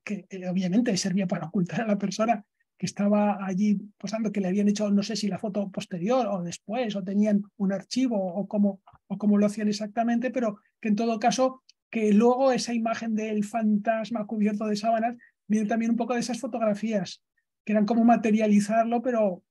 obviamente servía para ocultar a la persona, que estaba allí posando, que le habían hecho, no sé si la foto posterior o después, o tenían un archivo o cómo, o cómo lo hacían exactamente, pero que en todo caso, que luego esa imagen del fantasma cubierto de sábanas viene también un poco de esas fotografías, que eran como materializarlo, pero...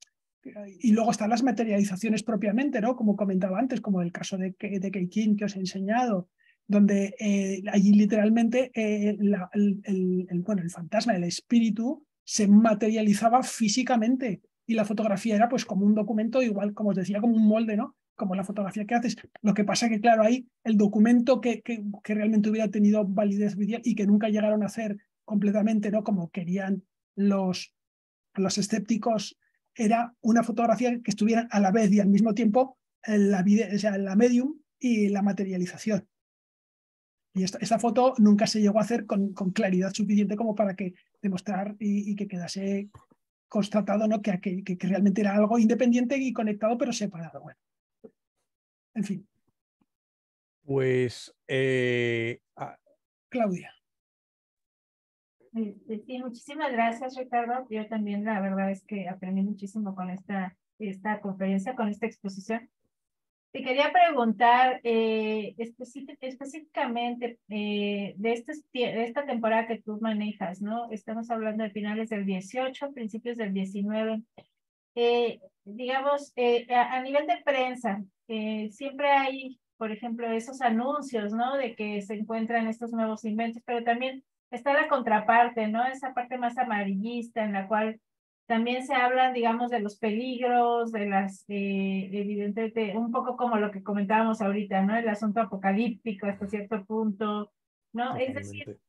Y luego están las materializaciones propiamente, ¿no? Como comentaba antes, como el caso de, de Keikin que os he enseñado, donde eh, allí literalmente eh, la, el, bueno, el fantasma, el espíritu, se materializaba físicamente y la fotografía era pues como un documento, igual como os decía, como un molde, ¿no? Como la fotografía que haces. Lo que pasa que, claro, ahí el documento que, que, realmente hubiera tenido validez y que nunca llegaron a hacer completamente, ¿no? Como querían los, los escépticos, era una fotografía que estuviera a la vez y al mismo tiempo en la, o sea, en la medium y la materialización. Y esta, foto nunca se llegó a hacer con, claridad suficiente como para que demostrar y, que quedase constatado ¿no? Que, realmente era algo independiente y conectado pero separado. Bueno, en fin. Pues... Eh, Claudia. Sí, muchísimas gracias Ricardo. Yo también la verdad es que aprendí muchísimo con esta, esta conferencia, con esta exposición. Te quería preguntar eh, específicamente eh, de, este, esta temporada que tú manejas, ¿no? Estamos hablando de finales del 18, principios del 19. Eh, digamos, a, a, nivel de prensa, siempre hay, por ejemplo, esos anuncios, ¿no? De que se encuentran estos nuevos inventos, pero también está la contraparte, ¿no? Esa parte más amarillista en la cual también se habla, digamos, de los peligros, de las, eh, evidentemente, un poco como lo que comentábamos ahorita, ¿no? El asunto apocalíptico hasta cierto punto, ¿no? Es decir,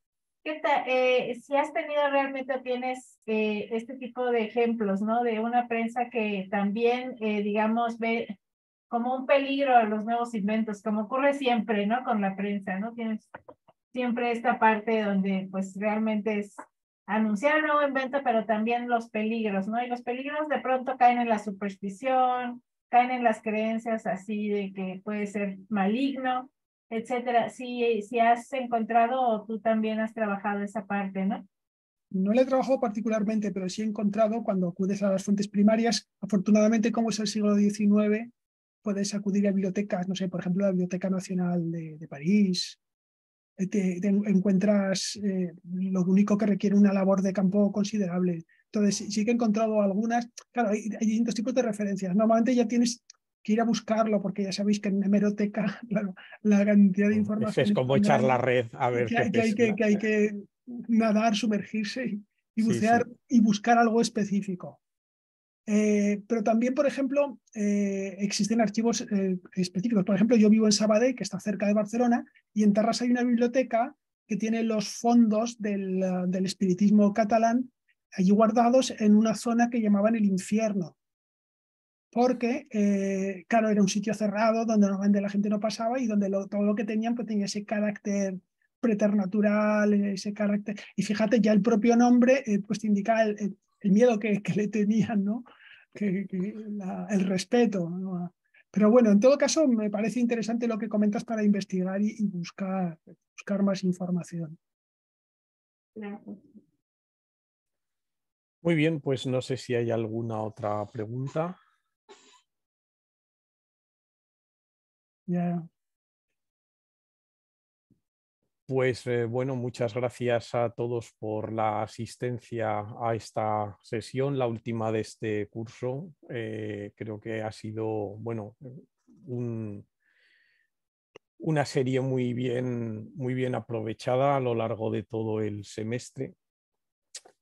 ¿qué eh, si has tenido realmente, tienes eh, este tipo de ejemplos, ¿no? De una prensa que también, digamos, ve como un peligro a los nuevos inventos, como ocurre siempre, ¿no? Con la prensa, ¿no? Tienes siempre esta parte donde pues realmente es anunciar un nuevo invento, pero también los peligros, ¿no? Y los peligros de pronto caen en la superstición, caen en las creencias así de que puede ser maligno, etcétera. Si, si has encontrado o tú también has trabajado esa parte, ¿no? No le he trabajado particularmente, pero sí he encontrado cuando acudes a las fuentes primarias, afortunadamente como es el siglo XIX, puedes acudir a bibliotecas, no sé, por ejemplo, la Biblioteca Nacional de, de París, eh, te, encuentras eh, lo único que requiere una labor de campo considerable. Entonces, sí, que he encontrado algunas, claro, hay, distintos tipos de referencias. Normalmente ya tienes que ir a buscarlo porque ya sabéis que en hemeroteca, la cantidad de mm, información... Es como echar la red a ver que, qué hay que, nadar, sumergirse y, bucear y buscar algo específico. Eh, pero también, por ejemplo, eh, existen archivos eh, específicos. Por ejemplo, yo vivo en Sabadell, que está cerca de Barcelona, y en Tarrasa hay una biblioteca que tiene los fondos del, espiritismo catalán allí guardados en una zona que llamaban el infierno. Porque, claro, era un sitio cerrado donde normalmente la gente no pasaba y donde todo lo que tenían pues, tenía ese carácter preternatural, ese carácter. Y fíjate, ya el propio nombre pues, te indica el el miedo que, le tenían, ¿no? Que, el respeto. Pero bueno, en todo caso, me parece interesante lo que comentas para investigar y, buscar, buscar más información. Muy bien, pues no sé si hay alguna otra pregunta. Ya, pues eh, bueno, muchas gracias a todos por la asistencia a esta sesión, la última de este curso. Eh, creo que ha sido, bueno, una serie muy bien, muy bien aprovechada a lo largo de todo el semestre.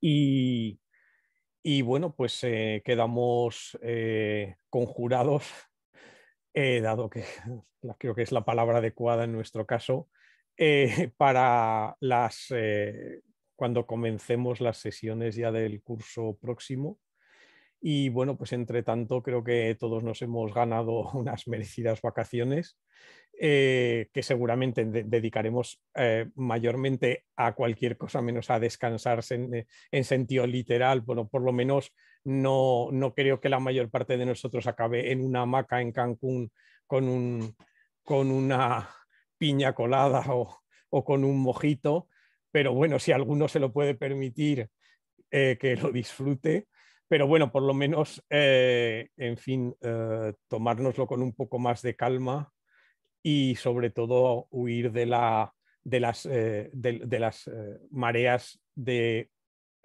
Y, bueno, pues eh, quedamos conjurados, dado que creo que es la palabra adecuada en nuestro caso, eh, para las, eh, cuando comencemos las sesiones ya del curso próximo. Y bueno, pues entre tanto creo que todos nos hemos ganado unas merecidas vacaciones eh, que seguramente dedicaremos mayormente a cualquier cosa menos a descansarse en, sentido literal. Bueno, por lo menos no, creo que la mayor parte de nosotros acabe en una hamaca en Cancún con, con una piña colada o, con un mojito, pero bueno, si alguno se lo puede permitir, eh, que lo disfrute. Pero bueno, por lo menos, eh, en fin, eh, tomárnoslo con un poco más de calma y sobre todo huir de, la, de las, de las mareas de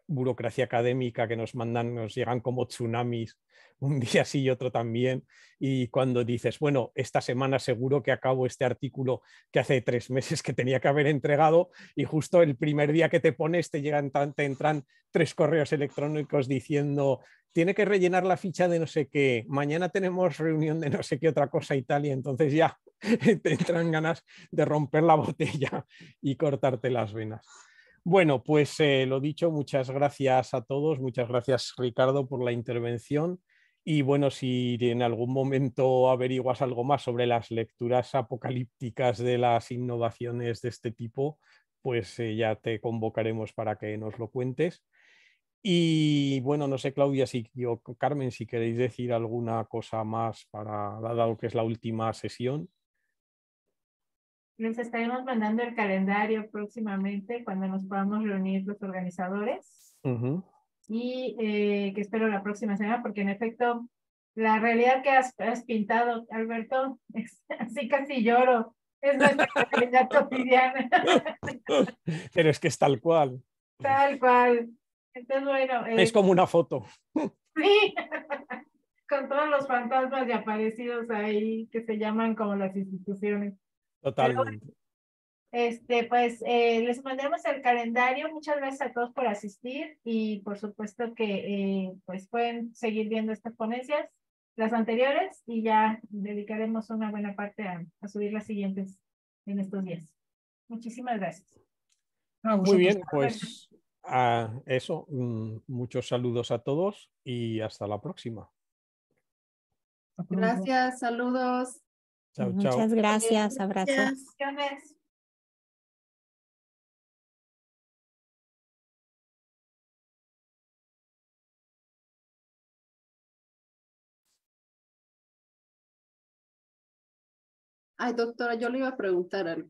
burocracia académica que nos mandan, nos llegan como tsunamis, un día sí y otro también. Y cuando dices, bueno, esta semana seguro que acabo este artículo que hace tres meses que tenía que haber entregado y justo el primer día que te pones te, llegan, te entran tres correos electrónicos diciendo, tiene que rellenar la ficha de no sé qué, mañana tenemos reunión de no sé qué otra cosa y tal, y entonces ya te entran ganas de romper la botella y cortarte las venas. Bueno, pues eh, lo dicho, muchas gracias a todos, muchas gracias Ricardo por la intervención. Y bueno, si en algún momento averiguas algo más sobre las lecturas apocalípticas de las innovaciones de este tipo, pues eh, ya te convocaremos para que nos lo cuentes. Y bueno, no sé, Claudia, si yo, Carmen, si queréis decir alguna cosa más para, dado que es la última sesión. Les estaremos mandando el calendario próximamente cuando nos podamos reunir los organizadores. Y eh, que espero la próxima semana, porque en efecto, la realidad que has, pintado, Alberto, es, así casi lloro. Es nuestra realidad cotidiana. Pero es que es tal cual. Tal cual. Entonces, bueno. Eh, es como una foto. Sí con todos los fantasmas y aparecidos ahí que se llaman como las instituciones. Totalmente. este, pues eh, les mandamos el calendario. Muchas gracias a todos por asistir y por supuesto que eh, pues pueden seguir viendo estas ponencias, las anteriores, y ya dedicaremos una buena parte a, subir las siguientes en estos días. Muchísimas gracias. Muy bien, pues a eso, mm, muchos saludos a todos y hasta la próxima. Gracias, saludos. Muchas gracias, abrazos. Ay, doctora, yo le iba a preguntar algo.